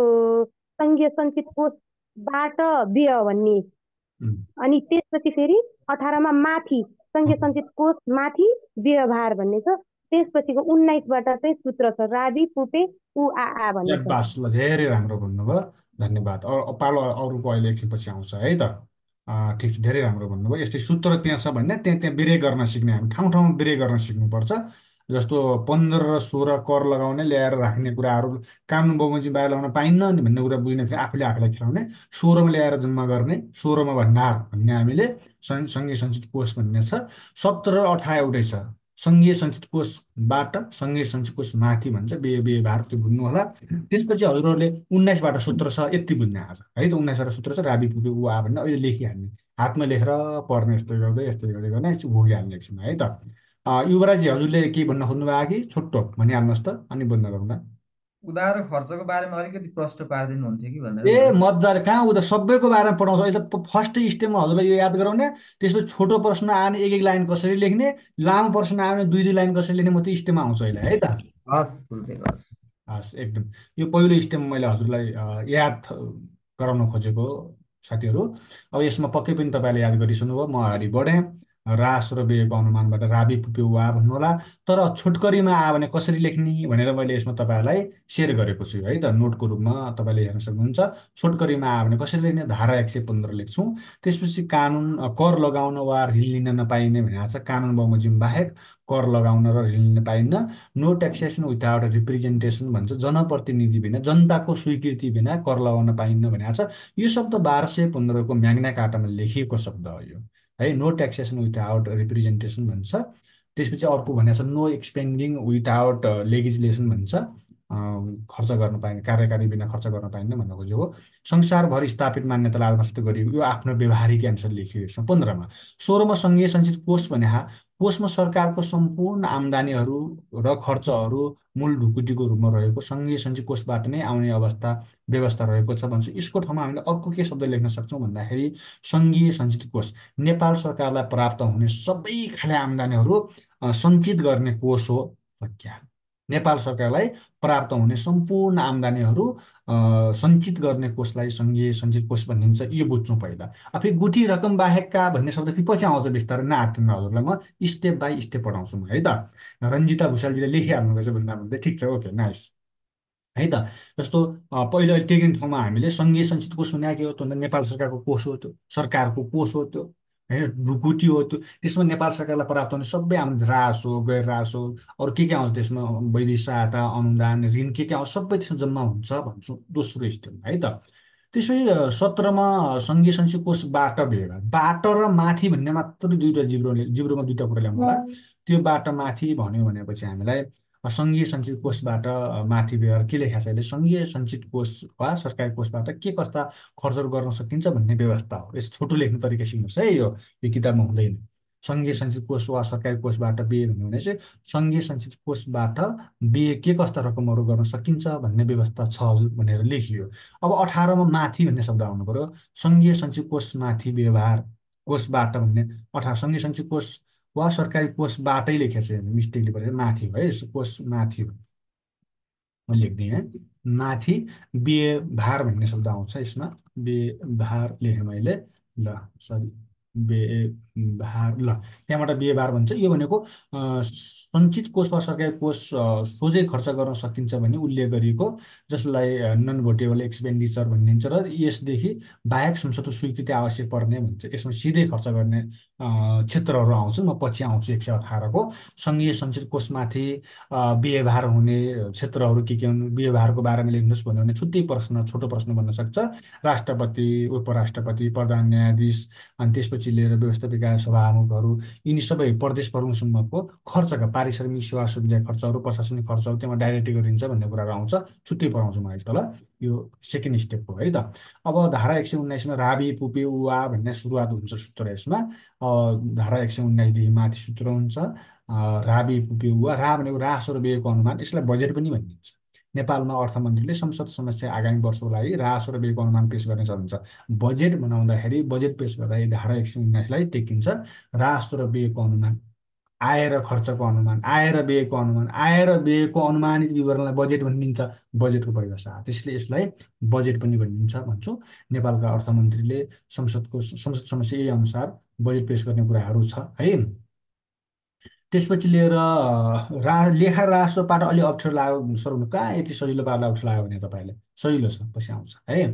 [SPEAKER 2] सङ्घीय सञ्चित कोषबाट बिह भन्ने अनि त्यसपछि फेरि अठारमा माथि सङ्घीय सञ्चित कोष माथि व्यवहार भन्ने छ त्यसपछिको उन्नाइसबाट चाहिँ सूत्र छ राधि पुपे उ आ भन्ने
[SPEAKER 1] धेरै राम्रो भन्नुभयो धन्यवाद पालो अरूको अहिले एकछिनपछि आउँछ है त ठिक छ धेरै राम्रो भन्नुभयो यस्तै सूत्र त्यहाँ छ भने त्यहाँ त्यहाँ बिरे गर्न सिक्ने हामी ठाउँ ठाउँमा बिरे गर्न सिक्नुपर्छ जस्तो पन्ध्र र सोह्र कर लगाउने ल्याएर राख्ने कुराहरू कानुन बमोजिम बाहिर लगाउन पाइन्न नि भन्ने कुरा बुझ्ने फेरि आफूले आफूलाई खेलाउने सोह्रमा ल्याएर जम्मा गर्ने सोह्रमा भण्डार भन्ने हामीले सङ्घीय संचित कोष भन्ने छ सत्र र अठार एउटै छ सङ्घीय संचित कोषबाट सङ्घीय संचित कोष माथि भन्छ बे बे त्यो बुझ्नु होला त्यसपछि हजुरहरूले उन्नाइसबाट सूत्र छ यति बुझ्ने आज है त उन्नाइसबाट सूत्र छ राबी पुग्यो ऊ आ भन्ने अहिले लेखिहाल्ने हातमा लेखेर पर्ने यस्तो गर्दै यस्तो गर्दै गर्ने भोगिहाल्ने एकछिन है त युवराजी हजुरले केही भन्न खोज्नुभयो कि छोटो भनिहाल्नुहोस् त अनि बन्द गरौँला
[SPEAKER 2] उधार खर्चको बारेमा अलिकति प्रश्न पारिदिनु हुन्छ कि भनेर ए
[SPEAKER 1] मजाले कहाँ उता सबैको बारेमा पढाउँछ अहिले फर्स्ट स्टेपमा हजुरलाई यो याद गराउने त्यसपछि छोटो प्रश्न आउने एक एक लाइन कसरी लेख्ने लामो प्रश्न आयो भने दुई दुई लाइन कसरी लेख्ने म त्यो स्टेपमा आउँछु अहिले है त हस् हस् हस् एकदम यो पहिलो स्टेपमा मैले हजुरलाई याद गराउन खोजेको साथीहरू अब यसमा पक्कै पनि तपाईँले याद गरिसक्नुभयो म अगाडि बढेँ रास र बेको अनुमानबाट राबी पुप्यो वा भन्नुहोला तर छोटकरीमा आयो भने कसरी लेख्ने भनेर मैले यसमा तपाईँहरूलाई सेयर गरेको छु है त नोटको रूपमा तपाईँले हेर्न सक्नुहुन्छ छोटकरीमा आयो भने कसरी लेख्ने धारा एक सय पन्ध्र लेख्छौँ त्यसपछि कानुन कर लगाउन वा ऋण लिन नपाइने भनेर छ कानुन बमोजिम बाहेक कर लगाउन र ऋण लिन पाइन्न नो ट्याक्सेसन विथआउट रिप्रेजेन्टेसन भन्छ जनप्रतिनिधि बिना जनताको स्वीकृति बिना कर लगाउन पाइन्न भनेको छ यो शब्द बाह्र सय पन्ध्रको म्याग्ना काटामा लेखिएको शब्द हो यो है no taxation without representation भन्छ त्यसपछि अर्को भनेको छ no expending without legislation भन्छ खर्च गर्न पाइने कार्यकारी बिना खर्च गर्न पाइन्न भन्ने खोजेको हो संसारभर स्थापित मान्यतालाई लालमासित गरिएको यो आफ्नो व्यवहारिक एन्सर लेखिएको यसमा पन्ध्रमा सोह्रमा सङ्घीय संचित कोष भने कोषमा सरकारको सम्पूर्ण आम्दानीहरू र खर्चहरू मूल ढुकुटीको रूपमा रहेको सङ्घीय सञ्चित कोषबाट नै आउने अवस्था व्यवस्था रहेको छ भन्छ यसको ठाउँमा हामीले अर्को के शब्द लेख्न सक्छौँ भन्दाखेरि सङ्घीय सञ्चित कोष नेपाल सरकारलाई प्राप्त हुने सबै खाले आम्दानीहरू सञ्चित गर्ने कोष हो क्या नेपाल सरकारलाई प्राप्त हुने सम्पूर्ण आम्दानीहरू सञ्चित गर्ने कोषलाई सङ्घीय सञ्चित कोष भनिन्छ यो बुझ्नु पहिला अब फेरि गुठी रकम बाहेकका भन्ने शब्द फेरि पछि आउँछ बिस्तारै नआत्नु हजुरलाई म स्टेप बाई स्टेप पढाउँछु म है त रन्जिता भूषालजीले रहेछ भन्दा भन्दै ठिक छ ओके नाइस है त जस्तो पहिलो टेकिङ ठाउँमा हामीले सङ्घीय सञ्चित कोष भनेको के हो त्यो नेपाल सरकारको कोष हो त्यो सरकारको कोष हो त्यो होइन ढुकुटी हो त्यो त्यसमा नेपाल सरकारलाई प्राप्त हुने सबै हाम्रो हो गैर हो अरू के के आउँछ त्यसमा वैदेशिक सहायता अनुदान ऋण के के आउँछ सबै त्यसमा जम्मा हुन्छ भन्छौँ दोस्रो स्टेपमा है त त्यसपछि सत्रमा सङ्घीय कोष कोषबाट भेला बाटो र माथि भन्ने मात्र दुईवटा जिब्रोले जिब्रोमा दुईवटा कुरा ल्याउनु होला त्यो बाट माथि भन्यो भनेपछि हामीलाई सङ्घीय सञ्चित कोषबाट माथि व्यवहार के लेखाएको छ अहिले सङ्घीय सञ्चित कोष वा सरकारी कोषबाट के कस्ता खर्चहरू गर्न सकिन्छ भन्ने व्यवस्था हो यस छोटो लेख्ने तरिका सिक्नुहोस् है यो यो किताबमा हुँदैन सङ्घीय सञ्चित कोष वा सरकारी कोषबाट बिए भन्यो भने चाहिँ सङ्घीय सञ्चित कोषबाट बिए के कस्ता रकमहरू गर्न सकिन्छ भन्ने व्यवस्था छ हजुर भनेर लेखियो अब अठारमा माथि भन्ने शब्द आउनु पऱ्यो सङ्घीय सञ्चित कोष माथि व्यवहार कोषबाट भन्ने अठार सङ्घीय सञ्चित कोष वा सरकारी कोषबाटै लेखेको छ मिस्टेकले गरेर माथि हो है कोष माथि हो म लेखिदिएँ है माथि भार भन्ने शब्द आउँछ यसमा भार लेखेँ मैले ल सरी बे भार ल त्यहाँबाट बिहे भार भन्छ यो भनेको सञ्चित कोष वा सरकारी कोष सोझै खर्च गर्न सकिन्छ भने उल्लेख गरिएको जसलाई नन भोटेबल एक्सपेन्डिचर भनिन्छ र यसदेखि बाहेक संसद स्वीकृति आवश्यक पर्ने भन्छ यसमा सिधै खर्च गर्ने क्षेत्रहरू आउँछन् म पछि आउँछु एक सय अठारको सङ्घीय सञ्चित कोषमाथि व्यवहार हुने क्षेत्रहरू के के हुन् व्यवहारको बारेमा लेख्नुहोस् भन्यो भने छुट्टै प्रश्न छोटो प्रश्न भन्न सक्छ राष्ट्रपति उपराष्ट्रपति प्रधान न्यायाधीश अनि त्यसपछि लिएर व्यवस्थापिक निकाय सभामुखहरू यिनी सबै प्रदेश प्रमुखसम्मको खर्चका पारिश्रमिक सेवा सुविधा खर्चहरू प्रशासनिक खर्चहरू त्यहाँ डाइरेक्ट गरिन्छ भन्ने कुराहरू आउँछ छुट्टै पढाउँछु म अहिले तल यो सेकेन्ड स्टेपको है त अब धारा एक सय उन्नाइसमा राबी पुपे उवा भन्ने सुरुवात हुन्छ सूत्र यसमा धारा एक सय उन्नाइसदेखि माथि सूत्र हुन्छ राबी पुपे उवा रा भनेको रा बेको अनुमान यसलाई बजेट पनि भनिन्छ नेपालमा अर्थमन्त्रीले संसद समस्या आगामी वर्षको लागि रासो र व्ययको अनुमान पेस गर्ने चलन छ बजेट बनाउँदाखेरि बजेट पेस गर्दाखेरि धारा एक सय उन्नाइसलाई टेकिन्छ रासो र व्ययको अनुमान आएर खर्चको अनुमान आएर र व्ययको अनुमान आएर र व्ययको अनुमानित विवरणलाई बजेट भनिदिन्छ बजेटको परिभाषा त्यसले यसलाई बजेट पनि भनिदिन्छ भन्छु नेपालका अर्थमन्त्रीले संसदको संसद समस्या यही अनुसार बजेट पेस गर्ने कुराहरू छ है त्यसपछि लिएर रा लेखा रासोबाट अलि अप्ठ्यारो लाग्यो सर कहाँ यति सजिलो पाराले अप्ठ्यारो लाग्यो भने तपाईँलाई सजिलो छ पछि आउँछ है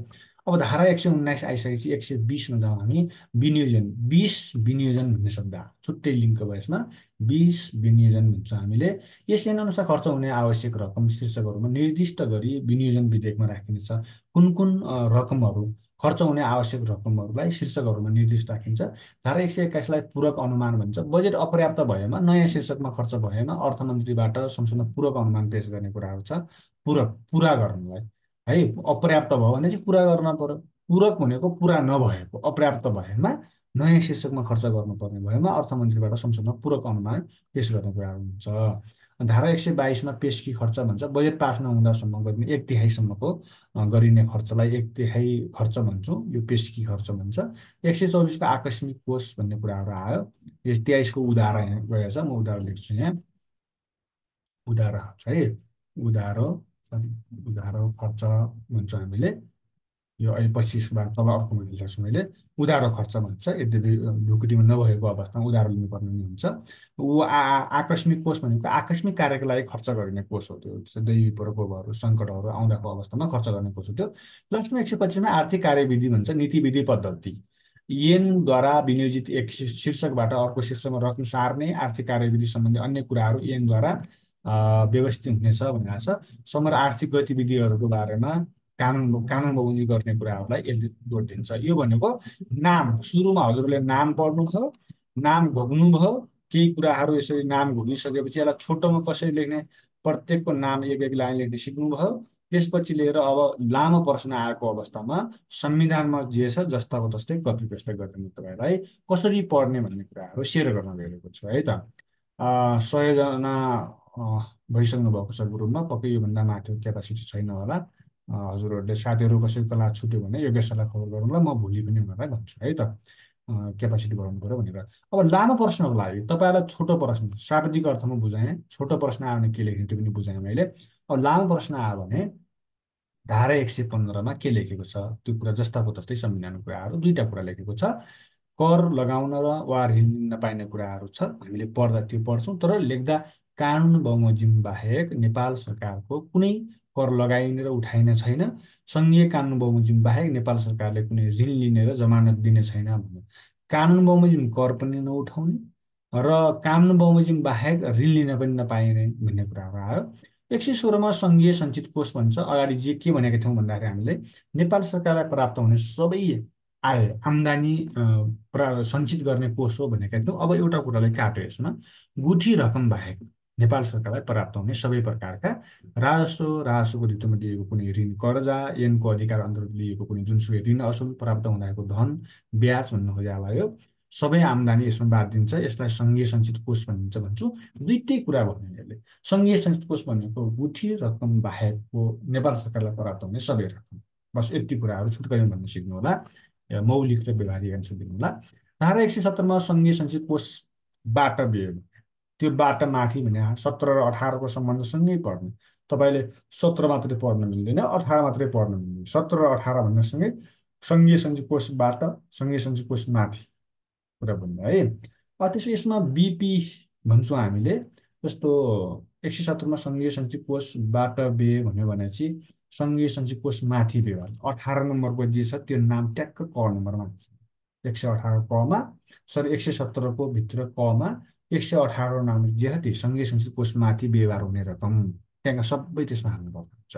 [SPEAKER 1] अब धारा एक सय उन्नाइस आइसकेपछि एक सय बिसमा जाउँ हामी विनियोजन बिस विनियोजन भन्ने शब्द छुट्टै लिङ्कको यसमा बिस विनियोजन भन्छ हामीले यस ऐनअनुसार खर्च हुने आवश्यक रकम शीर्षकहरूमा निर्दिष्ट गरी विनियोजन विधेयकमा राखिनेछ कुन कुन रकमहरू खर्च हुने आवश्यक रकमहरूलाई शीर्षकहरूमा निर्दिष्ट राखिन्छ धारा एक सय एक्काइसलाई पूरक अनुमान भन्छ बजेट अपर्याप्त भएमा नयाँ शीर्षकमा खर्च भएमा अर्थमन्त्रीबाट संसदमा पूरक अनुमान पेस गर्ने कुराहरू छ पूरक पुरा गर्नलाई है अपर्याप्त भयो भने चाहिँ पुरा गर्न पर्यो पूरक भनेको पुरा नभएको अपर्याप्त भएमा नयाँ शीर्षकमा खर्च गर्नुपर्ने भएमा अर्थमन्त्रीबाट संसदमा पूरक अनुमान पेस गर्ने कुराहरू हुन्छ धारा एक सय बाइसमा पेसकी खर्च भन्छ बजेट पास नहुँदासम्म गरिने एक तिहाईसम्मको गरिने खर्चलाई एक तिहाई खर्च भन्छौँ यो पेसकी खर्च भन्छ एक सय चौबिसको आकस्मिक कोष भन्ने कुराहरू आयो यो तेइसको उदाहरण गएछ म उदाहरण लेख्छु यहाँ उदाहरण है उधारो उदाहरण खर्च भन्छौँ हामीले यो अहिले पछि यसको तल अर्को मैले मैले उधारो खर्च भन्छ यद्यपि ढुकुटीमा नभएको अवस्थामा उधारो लिनुपर्ने नै हुन्छ ऊ आ आकस्मिक कोष भनेको आकस्मिक कार्यको लागि खर्च गरिने कोष हो त्यो दैवी प्रकोपहरू सङ्कटहरू आउँदाको अवस्थामा खर्च गर्ने कोष हो त्यो लास्टमा एक सय पच्चिसमा आर्थिक कार्यविधि भन्छ नीतिविधि पद्धति एनद्वारा विनियोजित एक शीर्षकबाट अर्को शीर्षकमा रकम सार्ने आर्थिक कार्यविधि सम्बन्धी अन्य कुराहरू एनद्वारा व्यवस्थित हुनेछ भनेर छ समग्र आर्थिक गतिविधिहरूको बारेमा कानुन कानुन बबन्दी गर्ने कुराहरूलाई यसले जोड यो भनेको नाम सुरुमा हजुरले नाम पढ्नुभयो नाम घोग्नु भयो केही कुराहरू यसरी नाम घोगिसकेपछि यसलाई छोटोमा कसरी लेख्ने प्रत्येकको नाम एक एक लाइन लेख्ने सिक्नुभयो त्यसपछि लिएर अब लामो प्रश्न आएको अवस्थामा संविधानमा जे छ जस्ताको जस्तै कपी पेस्ट गरेर म तपाईँलाई कसरी पढ्ने भन्ने कुराहरू सेयर गर्न गएको छु है त सयजना भइसक्नु भएको छ ग्रुपमा पक्कै योभन्दा माथि क्यापासिटी छैन होला हजुरहरूले साथीहरू कसैको कला छुट्यो भने यो गेस्टहरूलाई खबर गरौँला म भोलि पनि उनीहरूलाई भन्छु है त क्यापासिटी बढाउनु पऱ्यो भनेर अब लामो प्रश्नको लागि तपाईँलाई छोटो प्रश्न शाब्दिक अर्थमा बुझाएँ छोटो प्रश्न आयो भने के लेख्ने त्यो पनि बुझाएँ मैले अब लामो प्रश्न आयो भने धारा एक सय पन्ध्रमा के लेखेको छ त्यो कुरा जस्ताको तस्तै संविधानको कुराहरू दुईवटा कुरा लेखेको छ कर लगाउन र वा ऋण नपाइने कुराहरू छ हामीले पढ्दा त्यो पढ्छौँ तर लेख्दा कानुन बमोजिम बाहेक नेपाल सरकारको कुनै कर लगाइने र उठाइने छैन सङ्घीय कानुन बमोजिम बाहेक नेपाल सरकारले कुनै ऋण लिने र जमानत दिने छैन भनेर कानुन बमोजिम कर पनि नउठाउने र कानुन बमोजिम बाहेक ऋण लिन पनि नपाइने भन्ने कुराहरू आयो एक सय सोह्रमा सङ्घीय सञ्चित कोष भन्छ अगाडि जे के भनेका थियौँ भन्दाखेरि हामीले नेपाल सरकारलाई प्राप्त हुने सबै आय आम्दानी प्रा सञ्चित गर्ने कोष हो भनेका थियौँ अब एउटा कुरालाई काट्यो यसमा गुठी रकम बाहेक नेपाल सरकारलाई प्राप्त हुने सबै प्रकारका राजस्व राजस्वको ऋतुमा लिएको कुनै ऋण कर्जा एनको अधिकार अन्तर्गत लिएको कुनै जुनसुकै ऋण असुल प्राप्त हुँदाको धन ब्याज भन्नु खोज्याला आयो सबै आमदानी यसमा बाँधिन्छ यसलाई सङ्घीय सञ्चित कोष भनिन्छ भन्छु दुइटै कुरा भन्यो यसले सङ्घीय सञ्चित कोष भनेको गुठी रकम बाहेकको नेपाल सरकारलाई प्राप्त हुने सबै रकम बस यति कुराहरू छुटकै भन्न सिक्नु होला मौलिक र व्यवहारिक एन्सर दिनु होला धारा एक सय सत्तरमा सङ्घीय सञ्चित कोषबाट बियो त्यो बाटा माथि भने सत्र र अठारको सम्बन्ध सँगै पढ्ने तपाईँले सत्र मात्रै पढ्न मिल्दैन अठार मात्रै पढ्न मिल्दैन सत्र र अठार भन्नसँगै सङ्घीय कोषबाट सङ्घीय कोष माथि कुरा भन्नु है त्यसो यसमा बिपी भन्छौँ हामीले जस्तो एक सय सत्रमा सङ्घीय कोषबाट बे भन्यो भनेपछि सङ्घीय कोष माथि बे भयो अठार नम्बरको जे छ त्यो नाम ट्याक्क क नम्बरमा एक सय अठार कमा सरी एक सय सत्रको भित्र कमा एक सय अठार नाम ज्याति सङ्घीय संसद कोषमाथि व्यवहार हुने रकम त्यहाँका सबै त्यसमा हाल्नुपर्ने हुन्छ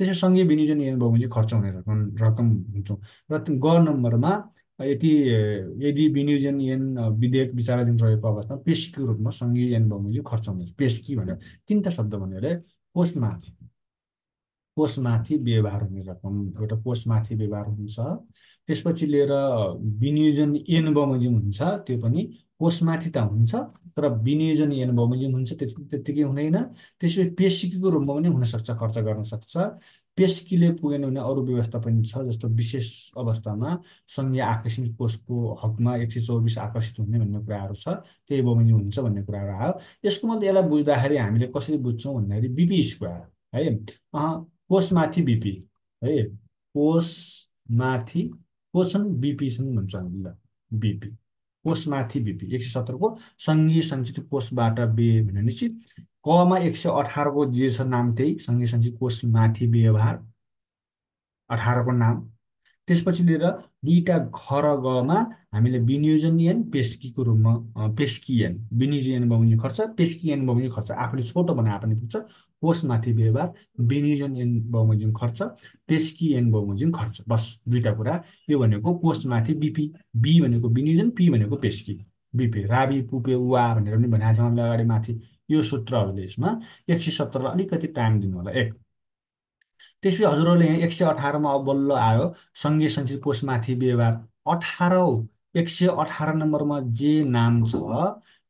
[SPEAKER 1] त्यसै सङ्घीय विनियोजन भयो भने चाहिँ खर्च हुने रकम रकम हुन्छौँ र ग नम्बरमा यति यदि विनियोजन एन विधेयक विचाराधीन रहेको अवस्थामा पेसकीको रूपमा सङ्घीय एन बङ्गु चाहिँ खर्च हुने पेसकी भनेर तिनवटा शब्द भन्यो अरे पोस्टमाथि कोषमाथि व्यवहार हुने रकम एउटा पोस्टमाथि व्यवहार हुन्छ त्यसपछि लिएर विनियोजन एन बमोजिम हुन्छ त्यो पनि कोषमाथि त हुन्छ तर विनियोजन एन बमोजिम हुन्छ त्यस त्यत्तिकै हुँदैन त्यसपछि पेसिकीको रूपमा पनि हुनसक्छ खर्च गर्न सक्छ पेस्कीले पुगेन भने अरू व्यवस्था पनि छ जस्तो विशेष अवस्थामा सङ्घीय आकस्मिक कोषको हकमा एक सय चौबिस आकर्षित हुने भन्ने कुराहरू छ त्यही बमोजिम हुन्छ भन्ने कुराहरू आयो यसको मतलब यसलाई बुझ्दाखेरि हामीले कसरी बुझ्छौँ भन्दाखेरि बिपी स्क्वायर है अह कोषमाथि बिपी है कोषमाथि को छन् बिपी छन् भन्छौँ ल बिपी कोषमाथि बिपी एक सय सत्रको सङ्घीय सञ्चित कोषबाट बे भनेपछि कमा एक सय अठारको जे छ नाम त्यही सङ्घीय सञ्चित कोषमाथि व्यवहार अठारको नाम त्यसपछि लिएर दुईवटा घर गमा हामीले विनियोजन एन पेस्कीको रूपमा पेस्किएन विनियोजन बमोजिम खर्च पेस्कियन बमोजिम खर्च आफूले छोटो भने पनि पुग्छ कोषमाथि व्यवहार विनियोजन एन बमोजिम खर्च पेस्कियन बमोजिम खर्च बस दुईवटा कुरा यो भनेको कोषमाथि बिपी बी भनेको विनियोजन पी भनेको पेस्की बिपी राबी पुपे उवा भनेर पनि भनेको थियौँ हामीले अगाडि माथि यो सूत्रहरूले यसमा एक सय सत्तरलाई अलिकति टाइम दिनु होला एक त्यसपछि हजुरहरूले यहाँ एक सय अठारमा अब बल्ल आयो सङ्घीय संसद कोषमाथि व्यवहार अठारौँ एक सय अठार नम्बरमा जे नाम छ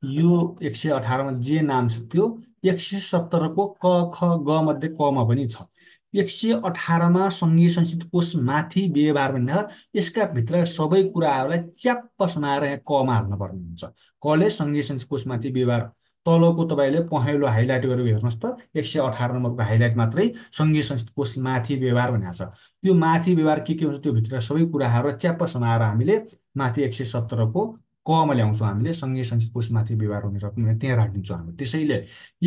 [SPEAKER 1] यो एक सय अठारमा जे नाम छ त्यो एक सय सत्तरको क ख ग मध्ये कमा पनि छ एक सय अठारमा सङ्घीय संसद कोषमाथि व्यवहार भन्ने यसका भित्र सबै कुराहरूलाई च्याप्प समाएर यहाँ कमा हाल्न पर्ने हुन्छ कले सङ्घीय संसद कोषमाथि व्यवहार तलको तपाईँले पहेँलो हाइलाइट गरेर हेर्नुहोस् त एक सय अठार नम्बरको हाइलाइट मात्रै सङ्घीय संसदको माथि व्यवहार भनेको छ त्यो माथि व्यवहार के के हुन्छ त्यो भित्र सबै कुराहरू च्याप्प समाएर हामीले माथि एक सय सत्रको कमा ल्याउँछौँ हामीले सङ्घीय संसदकोष माथि व्यवहार हुने रकम त्यहाँ राखिदिन्छौँ हामी त्यसैले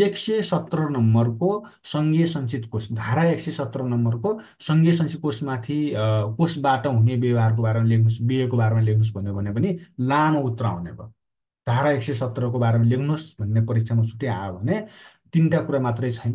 [SPEAKER 1] एक सय सत्र नम्बरको सङ्घीय संचित कोष धारा एक सय सत्र नम्बरको सङ्घीय संचित कोषमाथि कोषबाट हुने व्यवहारको बारेमा लेख्नुहोस् बिहेको बारेमा लेख्नुहोस् भन्यो भने पनि लामो उत्तर आउने भयो धारा एक सय सत्रको बारेमा लेख्नुहोस् भन्ने परीक्षामा छुट्टै आयो भने तिनवटा कुरा मात्रै छैन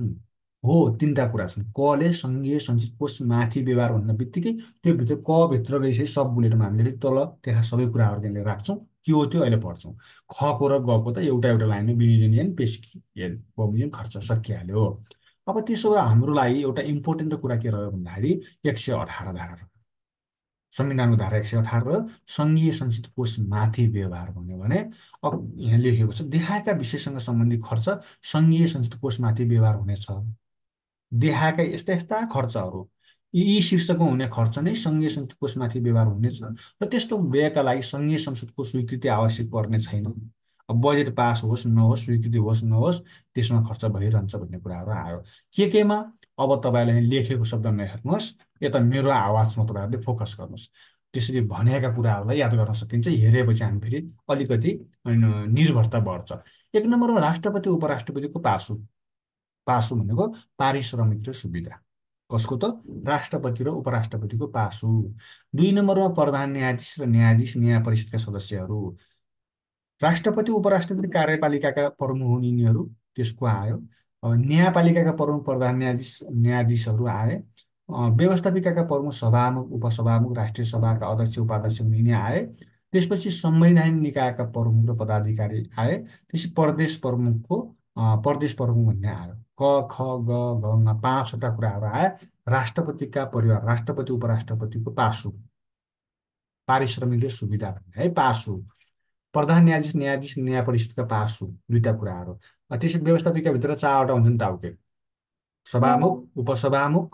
[SPEAKER 1] हो तिनवटा कुरा छन् कले सङ्घीय सञ्चित कोष माथि व्यवहार भन्ने बित्तिकै त्यो भित्र कभित्र गइसके सब बुलेटमा हामीले तल त्यहाँ सबै कुराहरू त्यहाँनिर राख्छौँ के हो त्यो अहिले पढ्छौँ खको र गको त एउटा एउटा लाइनमा विनियोजन एन पेस्किएन बमोजिम खर्च सकिहाल्यो अब त्यसो भए हाम्रो लागि एउटा इम्पोर्टेन्ट कुरा के रह्यो भन्दाखेरि एक सय अठार धारा संविधानको धारा एक सय अठार र सङ्घीय संसद कोष व्यवहार भन्यो भने अब यहाँ लेखेको छ देहायका विषयसँग सम्बन्धित खर्च सङ्घीय संसद कोषमाथि व्यवहार हुनेछ देहायका यस्ता यस्ता खर्चहरू यी शीर्षकमा हुने खर्च नै सङ्घीय संसद कोषमाथि व्यवहार हुनेछ र त्यस्तो व्ययका लागि सङ्घीय संसदको स्वीकृति आवश्यक पर्ने छैन अब बजेट पास होस् नहोस् स्वीकृति होस् नहोस् त्यसमा खर्च भइरहन्छ भन्ने कुराहरू आयो के केमा अब तपाईँले लेखेको शब्द नहेर्नुहोस् यता मेरो आवाजमा तपाईँहरूले फोकस गर्नुहोस् त्यसरी भनेका कुराहरूलाई याद गर्न सकिन्छ हेरेपछि हामी फेरि अलिकति निर्भरता बढ्छ एक नम्बरमा राष्ट्रपति उपराष्ट्रपतिको पासु पासु भनेको पारिश्रमिक र सुविधा कसको त राष्ट्रपति र उपराष्ट्रपतिको पासु दुई नम्बरमा प्रधान न्यायाधीश र न्यायाधीश न्याय परिषदका सदस्यहरू राष्ट्रपति उपराष्ट्रपति कार्यपालिकाका प्रमुख हुन् यिनीहरू त्यसको आयो न्यायपालिकाका प्रमुख प्रधान न्यायाधीश न्यायाधीशहरू आए व्यवस्थापिकाका प्रमुख सभामुख उपसभामुख राष्ट्रिय सभाका अध्यक्ष उपाध्यक्ष यिनी आए त्यसपछि संवैधानिक निकायका प्रमुख र पदाधिकारी आए त्यसपछि प्रदेश प्रमुखको प्रदेश प्रमुख भन्ने आयो क ख ग घमा पाँचवटा कुराहरू आए राष्ट्रपतिका परिवार राष्ट्रपति उपराष्ट्रपतिको पासु पारिश्रमिकले सुविधा भन्ने है पासु प्रधान न्यायाधीश न्यायाधीश न्याय परिषदका पासु दुईवटा कुराहरू त्यसै व्यवस्थापिकाभित्र चारवटा हुन्छन् टाउके सभामुख उपसभामुख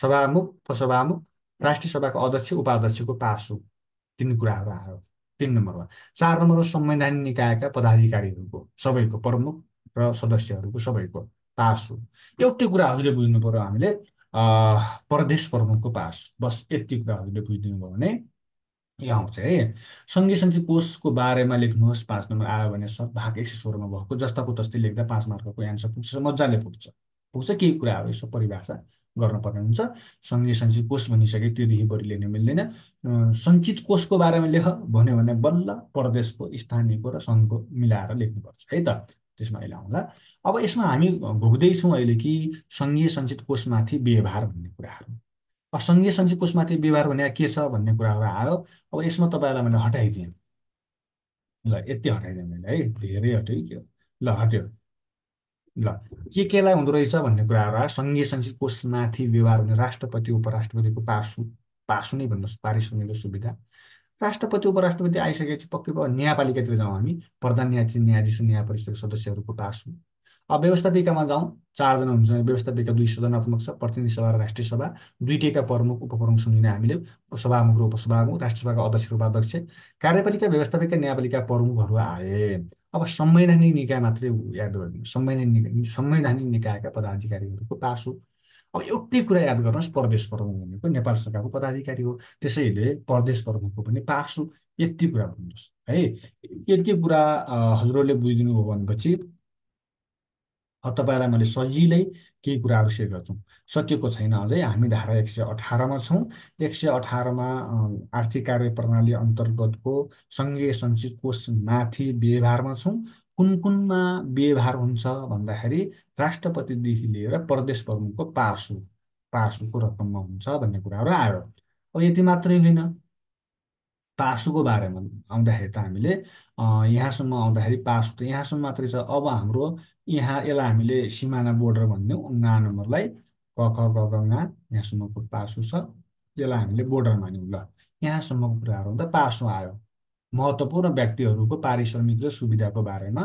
[SPEAKER 1] सभामुख उपसभामुख राष्ट्रिय सभाको अध्यक्ष उपाध्यक्षको पासु तिन कुराहरू आयो तिन नम्बरमा चार नम्बरमा संवैधानिक निकायका पदाधिकारीहरूको सबैको प्रमुख र सदस्यहरूको सबैको पास हो एउटै कुरा हजुरले बुझ्नु पऱ्यो हामीले प्रदेश प्रमुखको पास बस यति कुरा हजुरले बुझिदिनु भयो भने यो आउँछ है सङ्घीय सञ्चित कोषको बारेमा लेख्नुहोस् पाँच नम्बर आयो भने सब भाग एक सय सोह्रमा भएको जस्ताको तस्तै लेख्दा पाँच मार्कको एन्सर पुग्छ मजाले पुग्छ पुग्छ केही कुराहरू यसो परिभाषा गर्नुपर्ने हुन्छ सङ्घीय सञ्चित कोष भनिसके त्योदेखि बढी लेख्न मिल्दैन सञ्चित कोषको बारेमा लेख भन्यो भने बल्ल प्रदेशको स्थानीयको र सङ्घको मिलाएर लेख्नुपर्छ है त त्यसमा अहिले आउँला अब यसमा हामी भोग्दैछौँ अहिले कि सङ्घीय सञ्चित कोषमाथि व्यवहार भन्ने कुराहरू सङ्घीय सञ्चित कोषमाथि व्यवहार भने के छ भन्ने कुराहरू आयो अब यसमा तपाईँहरूलाई मैले हटाइदिएँ ल यति हटाइदिएँ मैले है धेरै हट्यो के ल हट्यो ल के केलाई हुँदो रहेछ भन्ने कुराहरू आयो सङ्घीय संसद कोषमाथि व्यवहार भने राष्ट्रपति उपराष्ट्रपतिको पासु पासु नै भन्नुहोस् पारिश्रमिकको सुविधा राष्ट्रपति उपराष्ट्रपति आइसकेपछि पक्कै न्यायपालिकातिर जाउँ हामी प्रधान न्यायाधीश न्यायाधीश न्याय परिषदको सदस्यहरूको पासु अब व्यवस्थापिकामा जाउँ चारजना हुन्छ व्यवस्थापिका दुई सदनात्मक छ प्रतिनिधि सभा र राष्ट्रिय सभा दुईटैका प्रमुख उपप्रमुख सुनिने हामीले सभामुख र उपसभामुख राष्ट्रसभाका अध्यक्ष र उपाध्यक्ष कार्यपालिका व्यवस्थापिका न्यायपालिका प्रमुखहरू आए अब संवैधानिक निकाय मात्रै याद गरिदिनु संवैधानिक संवैधानिक निकायका पदाधिकारीहरूको पास हो अब एउटै कुरा याद गर्नुहोस् प्रदेश प्रमुख भनेको नेपाल सरकारको पदाधिकारी हो त्यसैले प्रदेश प्रमुखको पनि पास हो यति कुरा भन्नुहोस् है यति कुरा हजुरहरूले बुझिदिनु हो भनेपछि तपाईँलाई मैले सजिलै केही कुराहरू सेयर गर्छु सकिएको छैन अझै हामी धारा एक सय अठारमा छौँ एक सय अठारमा आर्थिक कार्य प्रणाली अन्तर्गतको सङ्घीय संचित कोष माथि व्यवहारमा छौँ कुन कुनमा व्यवहार हुन्छ भन्दाखेरि राष्ट्रपतिदेखि लिएर प्रदेश प्रमुखको पासु पासुको रकममा हुन्छ भन्ने कुराहरू आयो अब यति मात्रै होइन पासुको बारेमा आउँदाखेरि त हामीले यहाँसम्म आउँदाखेरि पासु त यहाँसम्म मात्रै छ अब हाम्रो यहाँ यसलाई हामीले सिमाना बोर्डर भनिदिउँ अङ्गा नम्बरलाई क ख ग गङ्गा यहाँसम्मको पासो छ यसलाई हामीले बोर्डर मान्यौँ ल यहाँसम्मको कुराहरू हुँदा पासो आयो महत्त्वपूर्ण व्यक्तिहरूको पारिश्रमिक र सुविधाको बारेमा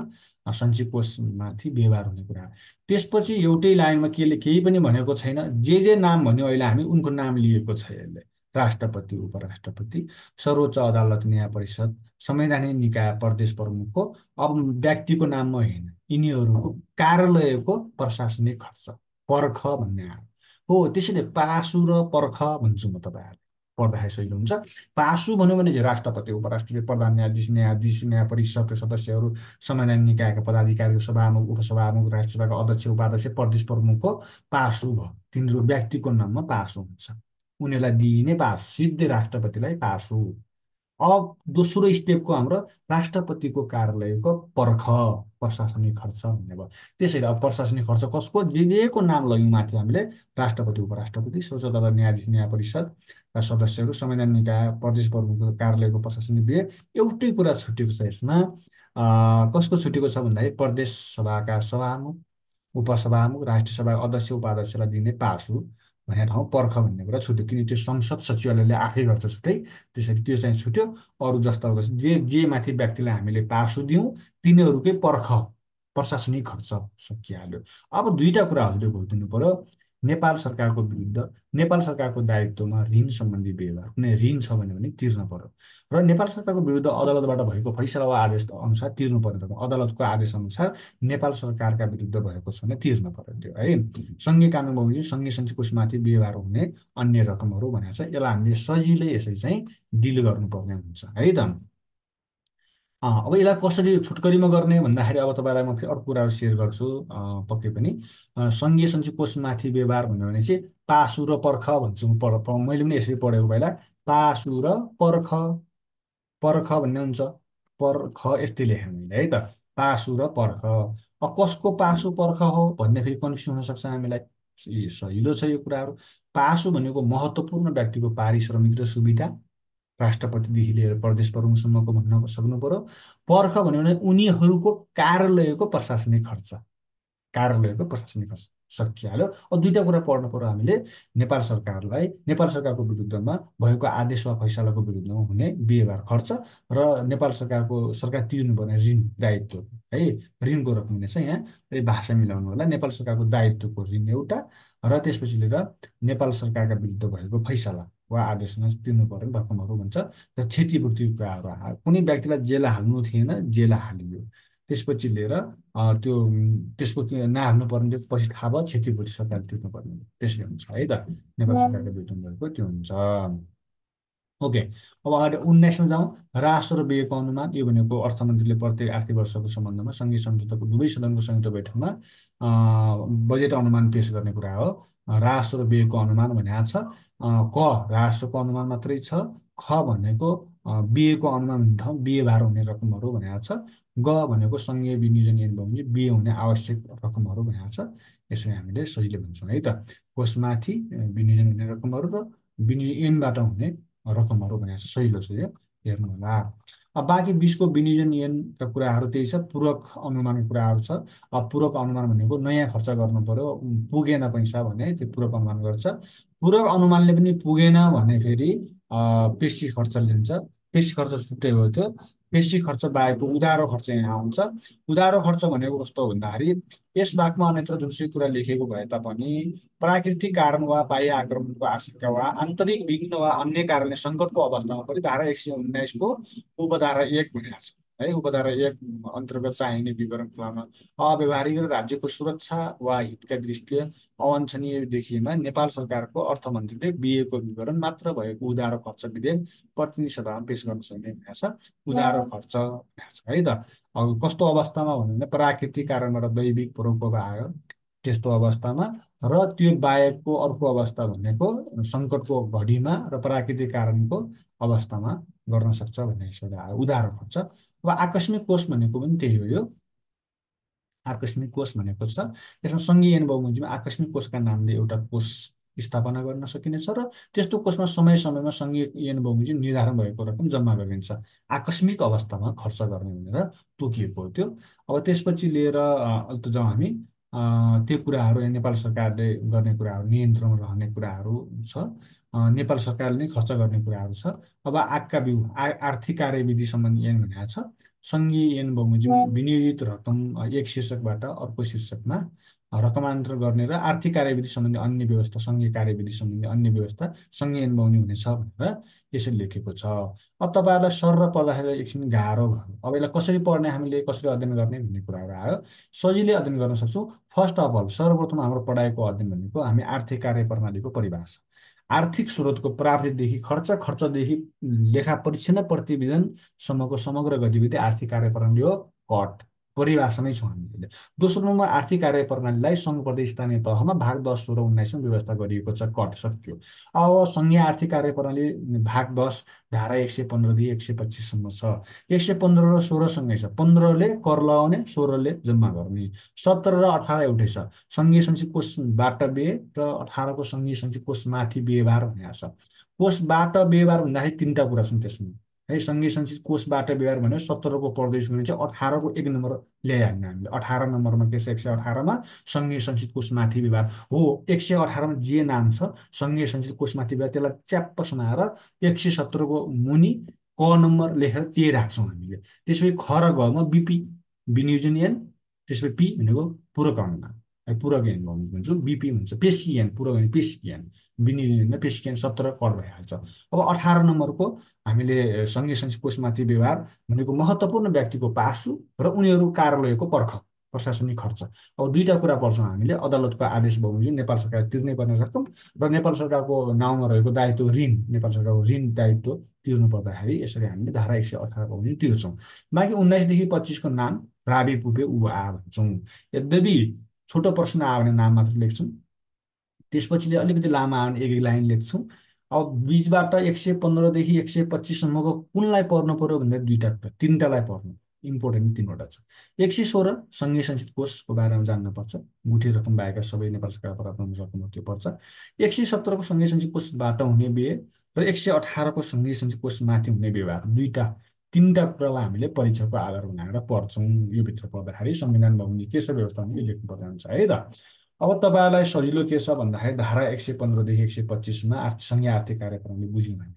[SPEAKER 1] सञ्चित कोषमाथि व्यवहार हुने कुरा त्यसपछि एउटै लाइनमा केले केही पनि भनेको छैन जे जे नाम भन्यो अहिले हामी उनको नाम लिएको छ यसले राष्ट्रपति उपराष्ट्रपति सर्वोच्च अदालत न्याय परिषद संवैधानिक निकाय प्रदेश प्रमुखको अब व्यक्तिको नाममा होइन यिनीहरूको कार्यालयको प्रशासनिक खर्च पर्ख भन्ने आयो हो त्यसैले पासु र पर्ख भन्छु म तपाईँहरूले पढ्दाखेरि सजिलो हुन्छ पासु भन्यो भने चाहिँ राष्ट्रपति उपराष्ट्रपति प्रधान न्यायाधीश न्यायाधीश न्याय परिषदका सदस्यहरू संवैधानिक निकायका पदाधिकारीको सभामुख उपसभामुख राष्ट्रसभाको अध्यक्ष उपाध्यक्ष प्रदेश प्रमुखको पासु भयो तिनीहरू व्यक्तिको नाममा पासु हुन्छ उनीहरूलाई दिइने पास सिधै राष्ट्रपतिलाई पासु अब दोस्रो स्टेपको हाम्रो राष्ट्रपतिको कार्यालयको पर्ख प्रशासनिक खर्च भन्ने भयो त्यसरी अब प्रशासनिक खर्च कसको जे नाम लग्यौँ माथि हामीले राष्ट्रपति उपराष्ट्रपति स्वच्छता न्यायाधीश न्याय परिषदका सदस्यहरू संवैधानिक निकाय प्रदेश प्रमुखको कार्यालयको प्रशासनिक विधेयक एउटै कुरा छुटेको छ यसमा कसको छुटेको छ भन्दाखेरि प्रदेश सभाका सभामुख उपसभामुख राष्ट्रिय सभाका अध्यक्ष उपाध्यक्षलाई दिने पास हो भने ठाउँ पर्ख भन्ने कुरा छुट्यो किन त्यो संसद सचिवालयले आफै गर्छ छुट्टै त्यसरी त्यो चाहिँ छुट्यो अरू जस्ता जे जे माथि व्यक्तिलाई हामीले पासो दिउँ तिनीहरूकै पर्ख प्रशासनिक खर्च सकिहाल्यो अब दुईवटा कुरा हजुरले भोगिदिनु पर्यो नेपाल सरकारको विरुद्ध नेपाल सरकारको दायित्वमा ऋण सम्बन्धी व्यवहार कुनै ऋण छ भने भने तिर्न पर्यो र नेपाल सरकारको विरुद्ध अदालतबाट भएको फैसला वा आदेश अनुसार तिर्नु पर्ने अदालतको आदेश अनुसार नेपाल सरकारका विरुद्ध भएको छ भने तिर्न पर्यो त्यो है सङ्घीय कानुन बमोजिम सङ्घीय सञ्चीकोषमाथि व्यवहार हुने अन्य रकमहरू भनेको छ यसलाई हामीले सजिलै यसरी चाहिँ डिल गर्नुपर्ने हुन्छ है त अब यसलाई कसरी छुटकरीमा गर्ने भन्दाखेरि अब तपाईँलाई म फेरि अर्को कुराहरू सेयर गर्छु पक्कै पनि अँ, सङ्घीय माथि व्यवहार भन्यो भने चाहिँ पासु र पर्ख भन्छु म पढ मैले पनि यसरी पढेको पहिला पासु र पर्ख पर्ख भन्ने हुन्छ पर्ख यस्तै लेख्यो मैले है त पासु र पर्ख अब कसको पासु पर्ख हो भन्ने फेरि कन्फ्युजन हुनसक्छ हामीलाई सजिलो छ यो कुराहरू पासु भनेको महत्त्वपूर्ण व्यक्तिको पारिश्रमिक र सुविधा राष्ट्रपतिदेखि लिएर प्रदेश प्रमुखसम्मको भन्न सक्नु पर्यो पर्ख भन्यो भने उनीहरूको कार्यालयको प्रशासनिक खर्च कार्यालयको प्रशासनिक खर्च सकिहाल्यो अब दुईवटा कुरा पढ्नु पर्यो हामीले नेपाल सरकारलाई नेपाल सरकारको विरुद्धमा भएको आदेश वा फैसलाको विरुद्धमा हुने व्यवहार खर्च र नेपाल सरकारको सरकार तिर्नुपर्ने ऋण दायित्व है ऋणको रकम हुनेछ यहाँ भाषा मिलाउनु होला नेपाल सरकारको दायित्वको ऋण एउटा र त्यसपछि लिएर नेपाल सरकारका विरुद्ध भएको फैसला वा आदेशमा तिर्नु पर्ने भक्कमहरू हुन्छ र क्षतिपूर्ति कुराहरू कुनै व्यक्तिलाई जेल हाल्नु थिएन जेल हालियो त्यसपछि लिएर त्यो त्यसको नहाल्नु पर्ने पछि थाहा भयो क्षतिपूर्ति सरकारले पर्ने त्यसले हुन्छ है त नेपाल सरकारले वेतन गरेको त्यो हुन्छ ओके अब अगाडि उन्नाइसमा जाउँ राष्ट्र र व्ययको अनुमान यो भनेको अर्थमन्त्रीले प्रत्येक आर्थिक वर्षको सम्बन्धमा सङ्घीय संयुक्तको दुवै सदनको संयुक्त बैठकमा बजेट अनुमान पेश गर्ने कुरा हो राष्ट्र र व्ययको अनुमान भनेको छ क राष्ट्रको अनुमान मात्रै छ ख भनेको बिएको अनुमान ठाउँ बिए भार हुने रकमहरू भनेको छ ग भनेको सङ्घीय विनियोजन एन भयो भने बिए हुने आवश्यक रकमहरू भनेको छ यसरी हामीले सजिलै भन्छौँ है त कोषमाथि विनियोजन हुने रकमहरू र विनियोजन एनबाट हुने रकमहरू भनेको छ सजिलो छ यो हेर्नुहोला अब बाँकी बिचको विनियोजन यनका कुराहरू त्यही छ पूरक अनुमानको कुराहरू छ अब पूरक अनुमान भनेको नयाँ खर्च गर्नु पऱ्यो पुगेन पैसा भने त्यो पूरक अनुमान गर्छ पूरक अनुमानले पनि पुगेन भने फेरि पेसी खर्च लिन्छ पेसी खर्च छुट्टै हो त्यो पेसी खर्च बाहेक उधारो खर्च यहाँ आउँछ उधारो खर्च भनेको कस्तो भन्दाखेरि यस भागमा अन्यत्र जुनसुकै कुरा लेखेको भए तापनि प्राकृतिक कारण वा बाह्य आक्रमणको आशंका वा आन्तरिक विघ्न वा अन्य कारणले सङ्कटको अवस्थामा पनि धारा एक सय उन्नाइसको उपधारा एक भनिरहेको छ है उपधारा एक अन्तर्गत चाहिने विवरण खुलाउन अव्यवहारिक र राज्यको सुरक्षा वा हितका दृष्टिले अवान्छनीय देखिएमा नेपाल सरकारको अर्थमन्त्रीले बिएको विवरण मात्र भएको उधारो खर्च विधेयक प्रतिनिधि सभामा पेस गर्न सक्ने छ उधारो खर्च है त अब कस्तो अवस्थामा भन्यो भने प्राकृतिक कारणबाट दैविक परोपकार आयो त्यस्तो अवस्थामा र त्यो बाहेकको अर्को अवस्था भनेको सङ्कटको घडीमा र प्राकृतिक कारणको अवस्थामा गर्न सक्छ भन्ने हिसाबले आयो उधारो खर्च अब आकस्मिक कोष भनेको पनि त्यही हो यो आकस्मिक कोष भनेको छ यसमा सङ्घीय मुजीमा आकस्मिक कोषका नामले एउटा कोष स्थापना गर्न सकिनेछ र त्यस्तो कोषमा समय समयमा सङ्घीय मुजी निर्धारण भएको रकम जम्मा गरिन्छ आकस्मिक अवस्थामा खर्च गर्ने भनेर तोकिएको हो त्यो अब त्यसपछि लिएर अल्त जाउँ हामी त्यो कुराहरू नेपाल सरकारले गर्ने कुराहरू नियन्त्रण रहने कुराहरू छ नेपाल सरकारले नै खर्च गर्ने कुराहरू छ अब आगका बिउ आर्थिक कार्यविधि सम्बन्धी एन भनेको छ सङ्घीय एन बमोजिम विनियोजित रकम एक शीर्षकबाट अर्को शीर्षकमा रकमान्तर गर्ने र आर्थिक कार्यविधि सम्बन्धी अन्य व्यवस्था सङ्घीय कार्यविधि सम्बन्धी अन्य व्यवस्था सङ्घीय एन्बाउने हुनेछ भनेर यसरी लेखेको छ अब तपाईँहरूलाई सर र पढ्दाखेरि एकछिन गाह्रो भयो अब यसलाई कसरी पढ्ने हामीले कसरी अध्ययन गर्ने भन्ने कुराहरू आयो सजिलै अध्ययन गर्न सक्छौँ फर्स्ट अफ अल सर्वप्रथम हाम्रो पढाइको अध्ययन भनेको हामी आर्थिक कार्य प्रणालीको परिभाषा आर्थिक स्रोतको प्राप्तिदेखि खर्च खर्चदेखि लेखा परीक्षण प्रतिवेदनसम्मको समग्र गतिविधि आर्थिक कार्य प्रणाली हो कट परिभाषामै छौँ हामीले दोस्रो नम्बर आर्थिक कार्य प्रणालीलाई सङ्घ प्रदेश स्थानीय तहमा भाग दस सोह्र उन्नाइसमा व्यवस्था गरिएको छ कट सक्यो अब सङ्घीय आर्थिक कार्य प्रणाली भाग दस धारा एक सय पन्ध्रदेखि एक सय पच्चिससम्म छ एक सय पन्ध्र र सोह्रसँगै छ पन्ध्रले कर लगाउने सोह्रले जम्मा गर्ने सत्र र अठार एउटै छ सङ्घीय सञ्चित कोषबाट बिहे र अठारको सङ्घीय सञ्चित कोषमाथि व्यवहार भनेको छ कोषबाट व्यवहार भन्दाखेरि तिनवटा कुरा छन् त्यसमा है सङ्घीय सञ्चित कोषबाट व्यवहार भन्यो सत्रको प्रदेश भने चाहिँ अठारको एक नम्बर ल्यायो हामीले हामीले अठार नम्बरमा के छ एक सय अठारमा सङ्घीय संचित कोषमाथि व्यवहार हो एक सय अठारमा जे नाम छ सङ्घीय सञ्चित कोषमाथि व्यवहार त्यसलाई च्याप्प समाएर एक सय सत्रको मुनि क नम्बर लेखेर त्यही राख्छौँ हामीले त्यसपछि खर र घमा बिपी विनियोजन एन त्यसपछि पी भनेको पूरक अनुमान पूरक एन भन्छ भन्छौँ बिपी हुन्छ पेसी एन पूरक एन पेसी एन एन सत्र कर भइहाल्छ अब अठार नम्बरको हामीले सङ्घीय संसद कोषमाथि व्यवहार भनेको महत्त्वपूर्ण व्यक्तिको पासु र उनीहरू कार्यालयको पर्ख प्रशासनिक खर्च अब दुईवटा कुरा पर्छौँ हामीले अदालतको आदेश बमोजिम नेपाल सरकार तिर्नै पर्ने सक्छौँ र नेपाल सरकारको नाउँमा रहेको दायित्व ऋण नेपाल सरकारको ऋण दायित्व तिर्नु पर्दाखेरि यसरी हामीले धारा एक सय अठार बमोजिम तिर्छौँ बाँकी उन्नाइसदेखि पच्चिसको नाम राबे पुपे उ आ भन्छौँ यद्यपि छोटो प्रश्न आयो भने नाम मात्र लेख्छौँ त्यसपछि अलिकति लामो आयो भने एक एक लाइन लेख्छौँ अब बिचबाट एक सय पन्ध्रदेखि एक सय पच्चिससम्मको कुनलाई पर्नु पऱ्यो भन्दा दुईवटा तिनवटालाई पर्नु इम्पोर्टेन्ट तिनवटा छ एक सय सोह्र सङ्घीय संसद कोषको बारेमा जान्नुपर्छ गुठी रकम भएका सबै नेपाल सरकार रकम त्यो पर्छ एक सय सत्रको सङ्घीय संसद कोषबाट हुने बिहे र एक सय अठारको सङ्घीय संसद कोषमाथि हुने व्यवहार दुईवटा तिनवटा कुरालाई हामीले परीक्षाको आधार बनाएर पढ्छौँ यो भित्र पढ्दाखेरि संविधान भवनले के छ व्यवस्थापनले लेख्नु पर्ने हुन्छ है त अब तपाईँहरूलाई सजिलो के छ भन्दाखेरि धारा एक सय पन्ध्रदेखि एक सय पच्चिसमा आर्थिक सङ्घीय आर्थिक कार्यप्रणाली बुझ्यौँ हामी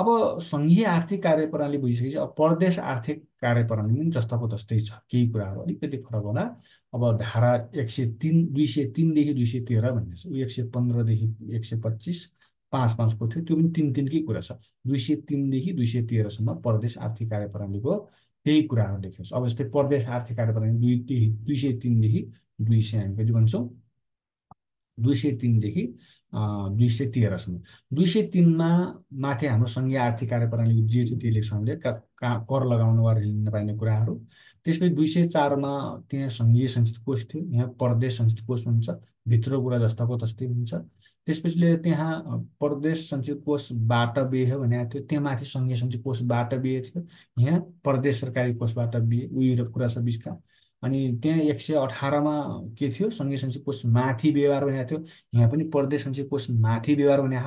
[SPEAKER 1] अब सङ्घीय आर्थिक कार्यप्रणाली बुझिसकेपछि अब प्रदेश आर्थिक कार्यप्रणाली पनि जस्ताको जस्तै छ केही कुराहरू अलिकति फरक होला अब धारा एक सय तिन दुई सय तिनदेखि दुई सय तेह्र भन्ने छ ऊ एक सय पन्ध्रदेखि एक सय पच्चिस पाँच पाँचको थियो त्यो पनि तिन तिनकै कुरा छ दुई सय तिनदेखि दुई सय तेह्रसम्म प्रदेश आर्थिक कार्य प्रणालीको त्यही कुराहरू लेख्नुहोस् अब जस्तै प्रदेश आर्थिक कार्य प्रणाली दुई दुई सय तिनदेखि दुई सय हामी कति भन्छौँ दुई सय तिनदेखि दुई सय तेह्रसम्म दुई सय तिनमा माथि हाम्रो सङ्घीय आर्थिक कार्य प्रणाली जे थियो हामीले कर लगाउन वा लिन नपाइने कुराहरू त्यसपछि दुई सय चारमा त्यहाँ सङ्घीय संस्कृत कोष थियो यहाँ प्रदेश संस्कृत कोष हुन्छ भित्र कुरा जस्ताको तस्तै हुन्छ त्यसपछि लिएर त्यहाँ प्रदेश सञ्चय कोषबाट बिहे भनेको थियो त्यहाँ माथि सङ्घीय सञ्चय कोषबाट बिहे थियो यहाँ प्रदेश सरकारी कोषबाट बिहे उयो र कुरा छ बिचका अनि त्यहाँ एक सय अठारमा के थियो सङ्घीय सञ्चय कोष माथि व्यवहार भनेको थियो यहाँ पनि प्रदेश सञ्चय कोष माथि व्यवहार भने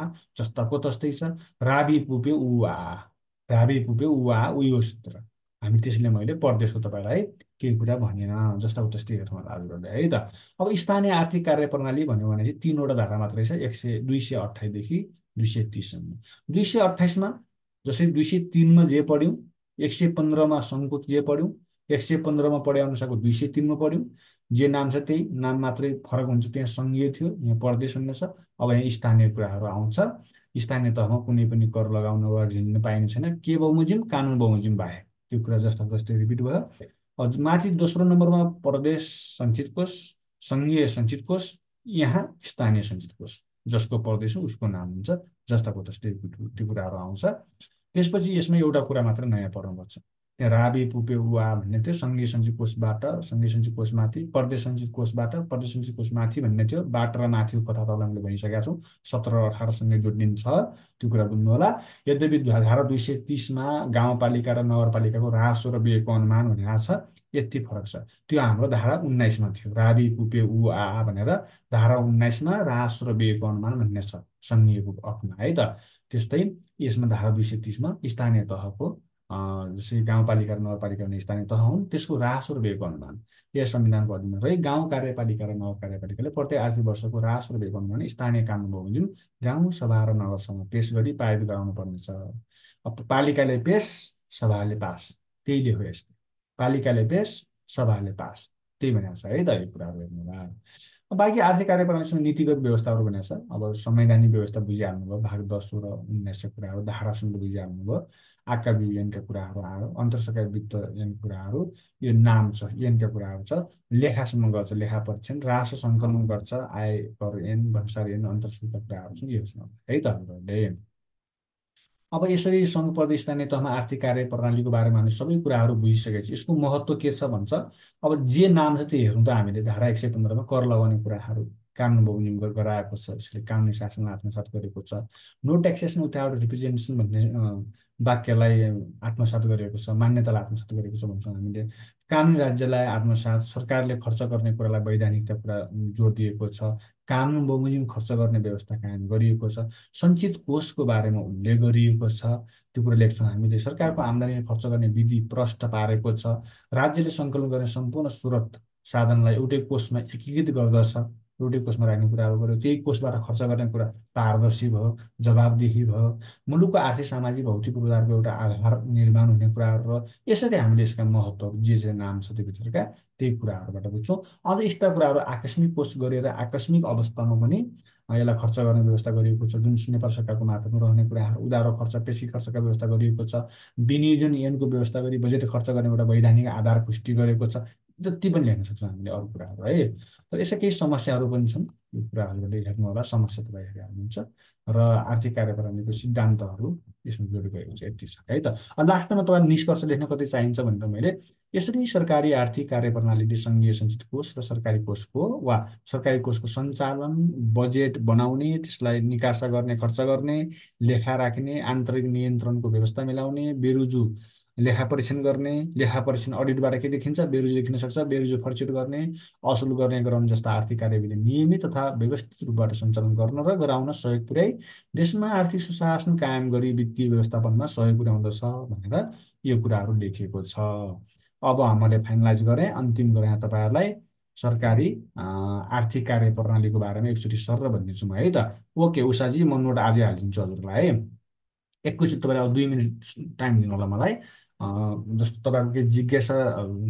[SPEAKER 1] जस्ताको तस्तै छ राबी पुपे उवा राबी पुपे उवा उयो सूत्र हामी त्यसैले मैले पढ्दैछु तपाईँलाई केही कुरा भनेन जस्ताको त्यस्तै हेर्नु गर्ने है त अब स्थानीय आर्थिक कार्यप्रणाली भन्यो भने चाहिँ तिनवटा धारा मात्रै छ एक सय दुई सय अठाइसदेखि दुई सय तिससम्म दुई सय अठाइसमा जसरी दुई सय तिनमा जे पढ्यौँ एक सय पन्ध्रमा सङ्कुच जे पढ्यौँ एक सय पन्ध्रमा पढे अनुसारको दुई सय तिनमा पढ्यौँ जे नाम छ त्यही नाम मात्रै फरक हुन्छ त्यहाँ सङ्घीय थियो यहाँ प्रदेश छ अब यहाँ स्थानीय कुराहरू आउँछ स्थानीय तहमा कुनै पनि कर लगाउन वा झिन्न पाइने छैन के बमोजिम कानुन बहुमुजिम बाहेक त्यो कुरा जस्ता जस्तै रिपिट भयो हजुर माथि दोस्रो नम्बरमा प्रदेश सञ्चित कोष सङ्घीय सञ्चित कोष यहाँ स्थानीय सञ्चित कोष जसको प्रदेश उसको नाम हुन्छ जस्ताको जस्तै त्यो कुराहरू आउँछ त्यसपछि यसमा एउटा कुरा मात्र नयाँ पर्नुपर्छ त्यहाँ राबे पुपे उवा भन्ने थियो सङ्घीय सञ्चित कोषबाट सङ्घीय सञ्चित कोषमाथि प्रदेश सञ्चित कोषबाट प्रदेश सञ्चित कोषमाथि भन्ने थियो बाट र माथिको कथा तल हामीले भनिसकेका छौँ सत्र र अठारसँगै जोडिन्छ त्यो कुरा बुझ्नु होला यद्यपि धारा दुई सय तिसमा गाउँपालिका र नगरपालिकाको रासो र बिहेको अनुमान भनेर छ यति फरक छ त्यो हाम्रो धारा उन्नाइसमा थियो राबी पुपे उ आ भनेर धारा उन्नाइसमा रासो र बिहेको अनुमान भन्ने छ सङ्घीयको हकमा है त त्यस्तै यसमा धारा दुई सय तिसमा स्थानीय तहको जस्तै गाउँपालिका र नगरपालिका हुने स्थानीय तह हुन् त्यसको र भएको अनुमान यस संविधानको अधीनमा रहे गाउँ कार्यपालिका र नगर कार्यपालिकाले प्रत्येक आर्थिक वर्षको र भएको अनुमान स्थानीय कानुन भयो जुन गाउँ सभा र नगरसँग पेस गरी पारित गराउनु पर्नेछ अब पालिकाले पेस सभाले पास त्यहीले हो यस्तो पालिकाले पेस सभाले पास त्यही भनेको छ है त यो कुराहरू हेर्नु बाँकी आर्थिक कार्यप्रणालीसँग नीतिगत व्यवस्थाहरू भनेको छ अब संवैधानिक व्यवस्था बुझिहाल्नु भयो भाग दस र उन्नाइसको कुराहरू धारासँग बुझिहाल्नु भयो आका बिएनका कुराहरू आयो अन्तरसरकार वित्त एन कुराहरू यो नाम छ एनका कुराहरू छ लेखासम्म गर्छ लेखा परीक्षण रासो सङ्कलन गर्छ आय कर एन भन्सार एन अन्तरसरका कुराहरू छन् यो है त अब यसरी सङ्घ प्रदेश स्थानीय तहमा आर्थिक कार्य प्रणालीको बारेमा हामी सबै कुराहरू बुझिसकेपछि यसको महत्त्व के छ भन्छ अब जे नाम छ त्यो हेरौँ त हामीले धारा एक सय पन्ध्रमा कर लगाउने कुराहरू कानुन बमोजिम गराएको छ यसले कानुनी शासनलाई आत्मसात गरेको छ नो ट्याक्सेसन उताबाट रिप्रेजेन्टेसन भन्ने वाक्यलाई आत्मसात गरेको छ मान्यतालाई आत्मसात गरेको छ भन्छौँ हामीले कानुन राज्यलाई आत्मसात सरकारले खर्च गर्ने कुरालाई वैधानिकता कुरा जोड दिएको छ कानुन बमोजिम खर्च गर्ने व्यवस्था कायम गरिएको छ सञ्चित कोषको बारेमा उल्लेख गरिएको छ त्यो कुरा लेख्छौँ हामीले सरकारको आम्दानी खर्च गर्ने विधि प्रष्ट पारेको छ राज्यले सङ्कलन गर्ने सम्पूर्ण स्रोत साधनलाई एउटै कोषमा एकीकृत गर्दछ एउटै कोषमा राख्ने कुराहरू गऱ्यो त्यही कोषबाट खर्च गर्ने कुरा पारदर्शी भयो जवाबदेही भयो मुलुकको आर्थिक सामाजिक भौतिक पूर्वाधारको एउटा आधार निर्माण हुने कुराहरू र यसरी हामीले यसका महत्त्व जे जे नाम छ त्यो भित्रका त्यही कुराहरूबाट बुझ्छौँ अझ यस्ता कुराहरू आकस्मिक कोष गरेर आकस्मिक अवस्थामा पनि यसलाई खर्च गर्ने व्यवस्था गरिएको छ जुन नेपाल सरकारको माध्यममा रहने कुराहरू उधारो खर्च पेसी खर्चका व्यवस्था गरिएको छ विनियोजन यनको व्यवस्था गरी बजेट खर्च गर्ने एउटा वैधानिक आधार पुष्टि गरेको छ जति पनि लेख्न सक्छौँ हामीले अरू कुराहरू है तर यसै केही समस्याहरू पनि छन् यो कुराहरूले हेर्नु होला समस्या तपाईँ हेरिहाल्नुहुन्छ र आर्थिक कार्यप्रणालीको सिद्धान्तहरू यसमा जोडिएको छ यति छ है त लास्टमा तपाईँलाई निष्कर्ष लेख्न कति चाहिन्छ भनेर मैले यसरी सरकारी आर्थिक कार्यप्रणालीले सङ्घीय सञ्चित कोष र सरकारी कोषको वा सरकारी कोषको सञ्चालन बजेट बनाउने त्यसलाई निकासा गर्ने खर्च गर्ने लेखा राख्ने आन्तरिक नियन्त्रणको व्यवस्था मिलाउने बेरुजु लेखा परीक्षण गर्ने लेखा परीक्षण अडिटबाट के देखिन्छ बेरुजु देखिन सक्छ बेरुजु फर्चुट गर्ने असुल गर्ने गराउने जस्ता आर्थिक कार्यविधि नियमित तथा व्यवस्थित रूपबाट सञ्चालन गर्न र गराउन सहयोग पुर्याई देशमा आर्थिक सुशासन कायम गरी वित्तीय व्यवस्थापनमा सहयोग पुर्याउँदछ भनेर यो कुराहरू लेखिएको छ अब हामीले फाइनलाइज गरेँ अन्तिम गरेँ तपाईँहरूलाई सरकारी आर्थिक कार्य प्रणालीको बारेमा एकचोटि सर भनिदिन्छु म है त ओके उषाजी म नोट आजै हालिदिन्छु हजुरलाई है एकैचोटि तपाईँलाई दुई मिनट टाइम दिनु होला मलाई जस्तो तपाईँको केही जिज्ञासा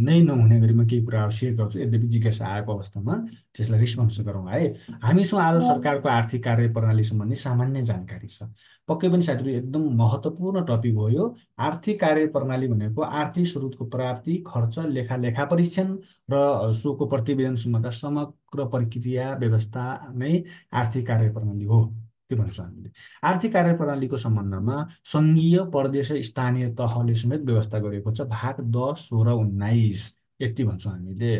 [SPEAKER 1] नै नहुने गरी म केही कुराहरू सेयर गर्छु यद्यपि जिज्ञासा आएको अवस्थामा त्यसलाई रिस्पोन्स गरौँ है हामीसँग आज सरकारको आर्थिक कार्य प्रणाली सम्बन्धी सामान्य जानकारी छ पक्कै पनि साथीहरू एकदम महत्त्वपूर्ण टपिक हो यो आर्थिक कार्य प्रणाली भनेको आर्थिक स्रोतको प्राप्ति खर्च लेखा लेखा परीक्षण र सोको प्रतिवेदन प्रतिवेदनसम्मका समग्र प्रक्रिया व्यवस्था नै आर्थिक कार्य प्रणाली हो त्यो भनेको हामीले आर्थिक कार्यप्रणालीको सम्बन्धमा सङ्घीय प्रदेश स्थानीय तहले समेत व्यवस्था गरेको छ भाग दस सोह्र उन्नाइस यति भन्छौँ हामीले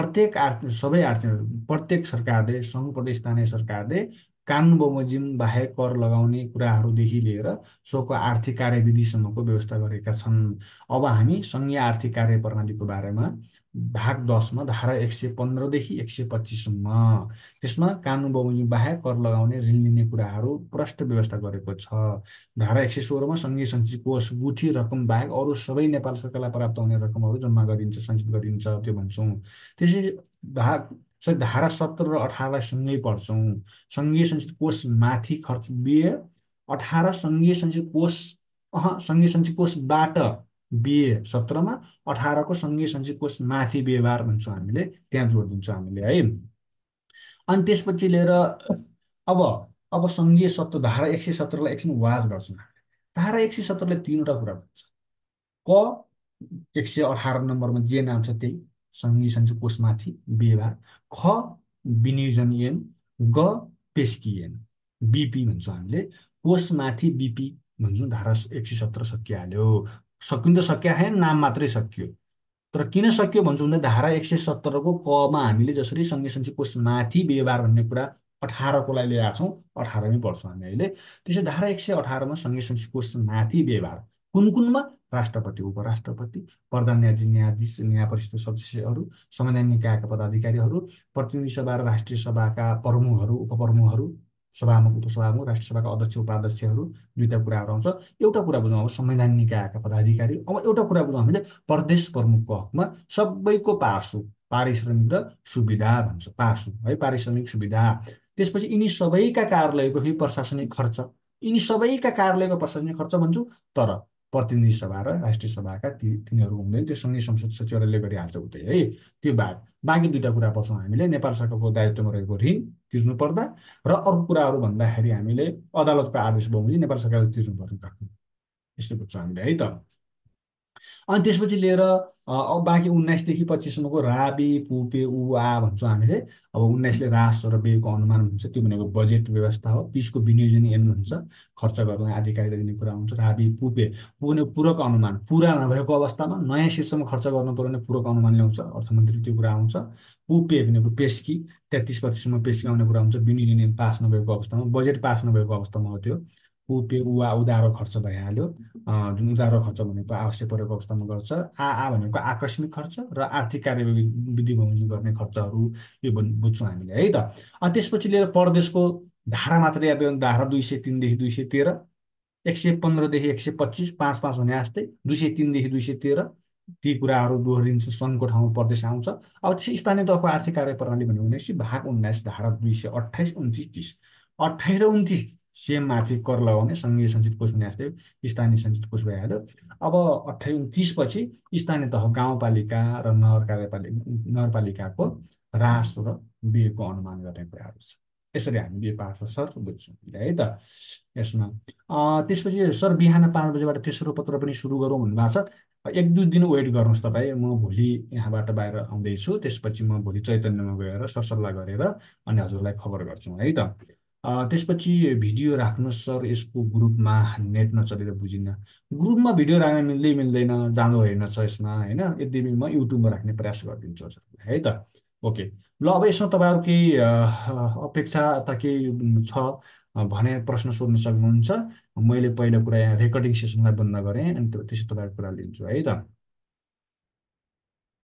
[SPEAKER 1] प्रत्येक आर्थिक सबै आर्थिक प्रत्येक सरकारले सङ्घ प्रदेश स्थानीय सरकारले कानुन बमोजिम बाहेक कर लगाउने कुराहरूदेखि लिएर सोको आर्थिक कार्यविधिसम्मको व्यवस्था गरेका छन् अब हामी सङ्घीय आर्थिक कार्य प्रणालीको बारेमा भाग दसमा धारा एक सय पन्ध्रदेखि एक सय पच्चिससम्म त्यसमा कानुन बमोजिम बाहेक कर लगाउने ऋण लिने कुराहरू प्रष्ट व्यवस्था गरेको छ धारा एक सय सोह्रमा सङ्घीय सञ्चित कोष गुठी रकम बाहेक अरू सबै नेपाल सरकारलाई प्राप्त हुने रकमहरू जम्मा गरिन्छ सञ्चित गरिन्छ त्यो भन्छौँ त्यसरी भाग धारा सत्र र अठारलाई सँगै पढ्छौँ सङ्घीय संसद कोष माथि खर्च बिए अठार सङ्घीय संसद कोष अह सङ्घीय संसद कोषबाट बिए सत्रमा अठारको सङ्घीय संसद कोष माथि व्यवहार भन्छौँ हामीले त्यहाँ जोड दिन्छौँ हामीले है अनि त्यसपछि लिएर अब अब सङ्घीय सत्र धारा एक सय सत्रलाई एकछिन वाज गर्छौँ धारा एक सय सत्रले तिनवटा कुरा भन्छ क एक सय अठार नम्बरमा जे नाम छ त्यही सङ्घी कोषमाथि व्यवहार ख विनियोजन ग पेस्किएन बिपी भन्छौँ हामीले कोषमाथि बिपी भन्छौँ धारा एक सय सत्र सकिहाल्यो सकिनु त सकिया छैन नाम मात्रै सकियो तर किन सकियो भन्छौँ भन्दा धारा एक सय सत्रको कमा हामीले जसरी सङ्घीय कोष कोषमाथि व्यवहार भन्ने कुरा अठारको लागि ल्याएको छौँ अठारमै पढ्छौँ हामी अहिले त्यसै धारा एक सय अठारमा सङ्घीय कोष कोषमाथि व्यवहार कुन कुनमा राष्ट्रपति उपराष्ट्रपति प्रधान न्यायाधीश न्यायाधीश न्याय परिषद सदस्यहरू संवैधानिक निकायका पदाधिकारीहरू प्रतिनिधि सभा र राष्ट्रिय सभाका प्रमुखहरू उपप्रमुखहरू सभामुख उपसभामुख राष्ट्रिय सभाका अध्यक्ष उपाध्यक्षहरू दुईवटा कुराहरू आउँछ एउटा कुरा बुझौँ अब संवैधानिक निकायका पदाधिकारी अब एउटा कुरा बुझौँ हामीले प्रदेश प्रमुखको हकमा सबैको पासु पारिश्रमिक र सुविधा भन्छ पासु है पारिश्रमिक सुविधा त्यसपछि यिनी सबैका कार्यालयको फेरि प्रशासनिक खर्च यिनी सबैका कार्यालयको प्रशासनिक खर्च भन्छु तर प्रतिनिधि सभा र राष्ट्रिय सभाका ती तिनीहरू हुँदैन त्यो सङ्घीय संसद सचिवालयले गरिहाल्छ उतै है त्यो बाहेक बाँकी दुईवटा कुरा पछौँ हामीले नेपाल सरकारको दायित्वमा रहेको ऋण तिर्नुपर्दा र अर्को कुराहरू भन्दाखेरि हामीले अदालतको आदेश बमोजिम नेपाल सरकारले तिर्नु पर्ने राख्नु यस्तो बुझ्छौँ हामीले है त अनि त्यसपछि लिएर अब बाँकी उन्नाइसदेखि पच्चिससम्मको रा बे उ आ भन्छौँ हामीले अब उन्नाइसले रास र बेको अनुमान हुन्छ त्यो भनेको बजेट व्यवस्था हो पिसको विनियोजन एम हुन्छ खर्च गर्नु आधिकारिक दिने कुरा हुन्छ राबी पुपे पु पुग्ने पूरक अनुमान पुरा नभएको अवस्थामा नयाँ शीर्षम खर्च गर्नु पर्यो भने पूरक अनुमान ल्याउँछ अर्थमन्त्री त्यो कुरा आउँछ पुपे भनेको पेस्की तेत्तिस प्रतिशतमा पेस्की आउने कुरा हुन्छ विनियोजन पास नभएको अवस्थामा बजेट पास नभएको अवस्थामा हो त्यो ऊ पे वा उधारो खर्च भइहाल्यो जुन उधारो खर्च भनेको आवश्यक परेको अवस्थामा गर्छ आ आ भनेको आकस्मिक खर्च र आर्थिक कार्य वृद्धि गर्ने खर्चहरू यो बुझ्छौँ हामीले है त अनि त्यसपछि लिएर परदेशको धारा मात्र याद गर्नु धारा दुई सय तिनदेखि दुई सय तेह्र एक सय पन्ध्रदेखि एक सय पच्चिस पाँच पाँच भने जस्तै दुई सय तिनदेखि दुई सय तेह्र ती कुराहरू दोहोरिन्छ सङ्घको ठाउँमा परदेश आउँछ अब त्यस स्थानीय तहको आर्थिक कार्य प्रणाली भन्यो भनेपछि भाग उन्नाइस धारा दुई सय अठाइस उन्तिस तिस अठाइस र उन्तिस सेममाथि कर लगाउने सङ्घीय सञ्चित कोष भने जस्तै स्थानीय सञ्चित कोष भइहाल्यो अब अठाइ तिसपछि स्थानीय तह गाउँपालिका र नगर कार्यपालिका नगरपालिकाको रास र बिहेको अनुमान गर्ने कुराहरू छ यसरी हामीले यो पाठ सर बुझ्छौँ है त यसमा त्यसपछि सर बिहान पाँच बजीबाट तेस्रो पत्र पनि सुरु गरौँ भन्नुभएको छ एक दुई दिन वेट गर्नुहोस् तपाईँ म भोलि यहाँबाट बाहिर आउँदैछु त्यसपछि म भोलि चैतन्यमा गएर सरसल्लाह गरेर अनि हजुरलाई खबर गर्छु है त त्यसपछि भिडियो राख्नुहोस् सर यसको ग्रुपमा नेट नचलेर बुझिनँ ग्रुपमा भिडियो राख्न मिल्दै मिल्दैन जाँदो होइन छ यसमा होइन यद्यपि म युट्युबमा राख्ने प्रयास गरिदिन्छु हजुर है त ओके ल अब यसमा तपाईँहरू केही अपेक्षा त केही छ भने प्रश्न सोध्न सक्नुहुन्छ मैले पहिलो कुरा यहाँ रेकर्डिङ सेसनलाई बन्द गरेँ अनि त्यसै तपाईँहरूको कुरा लिन्छु है त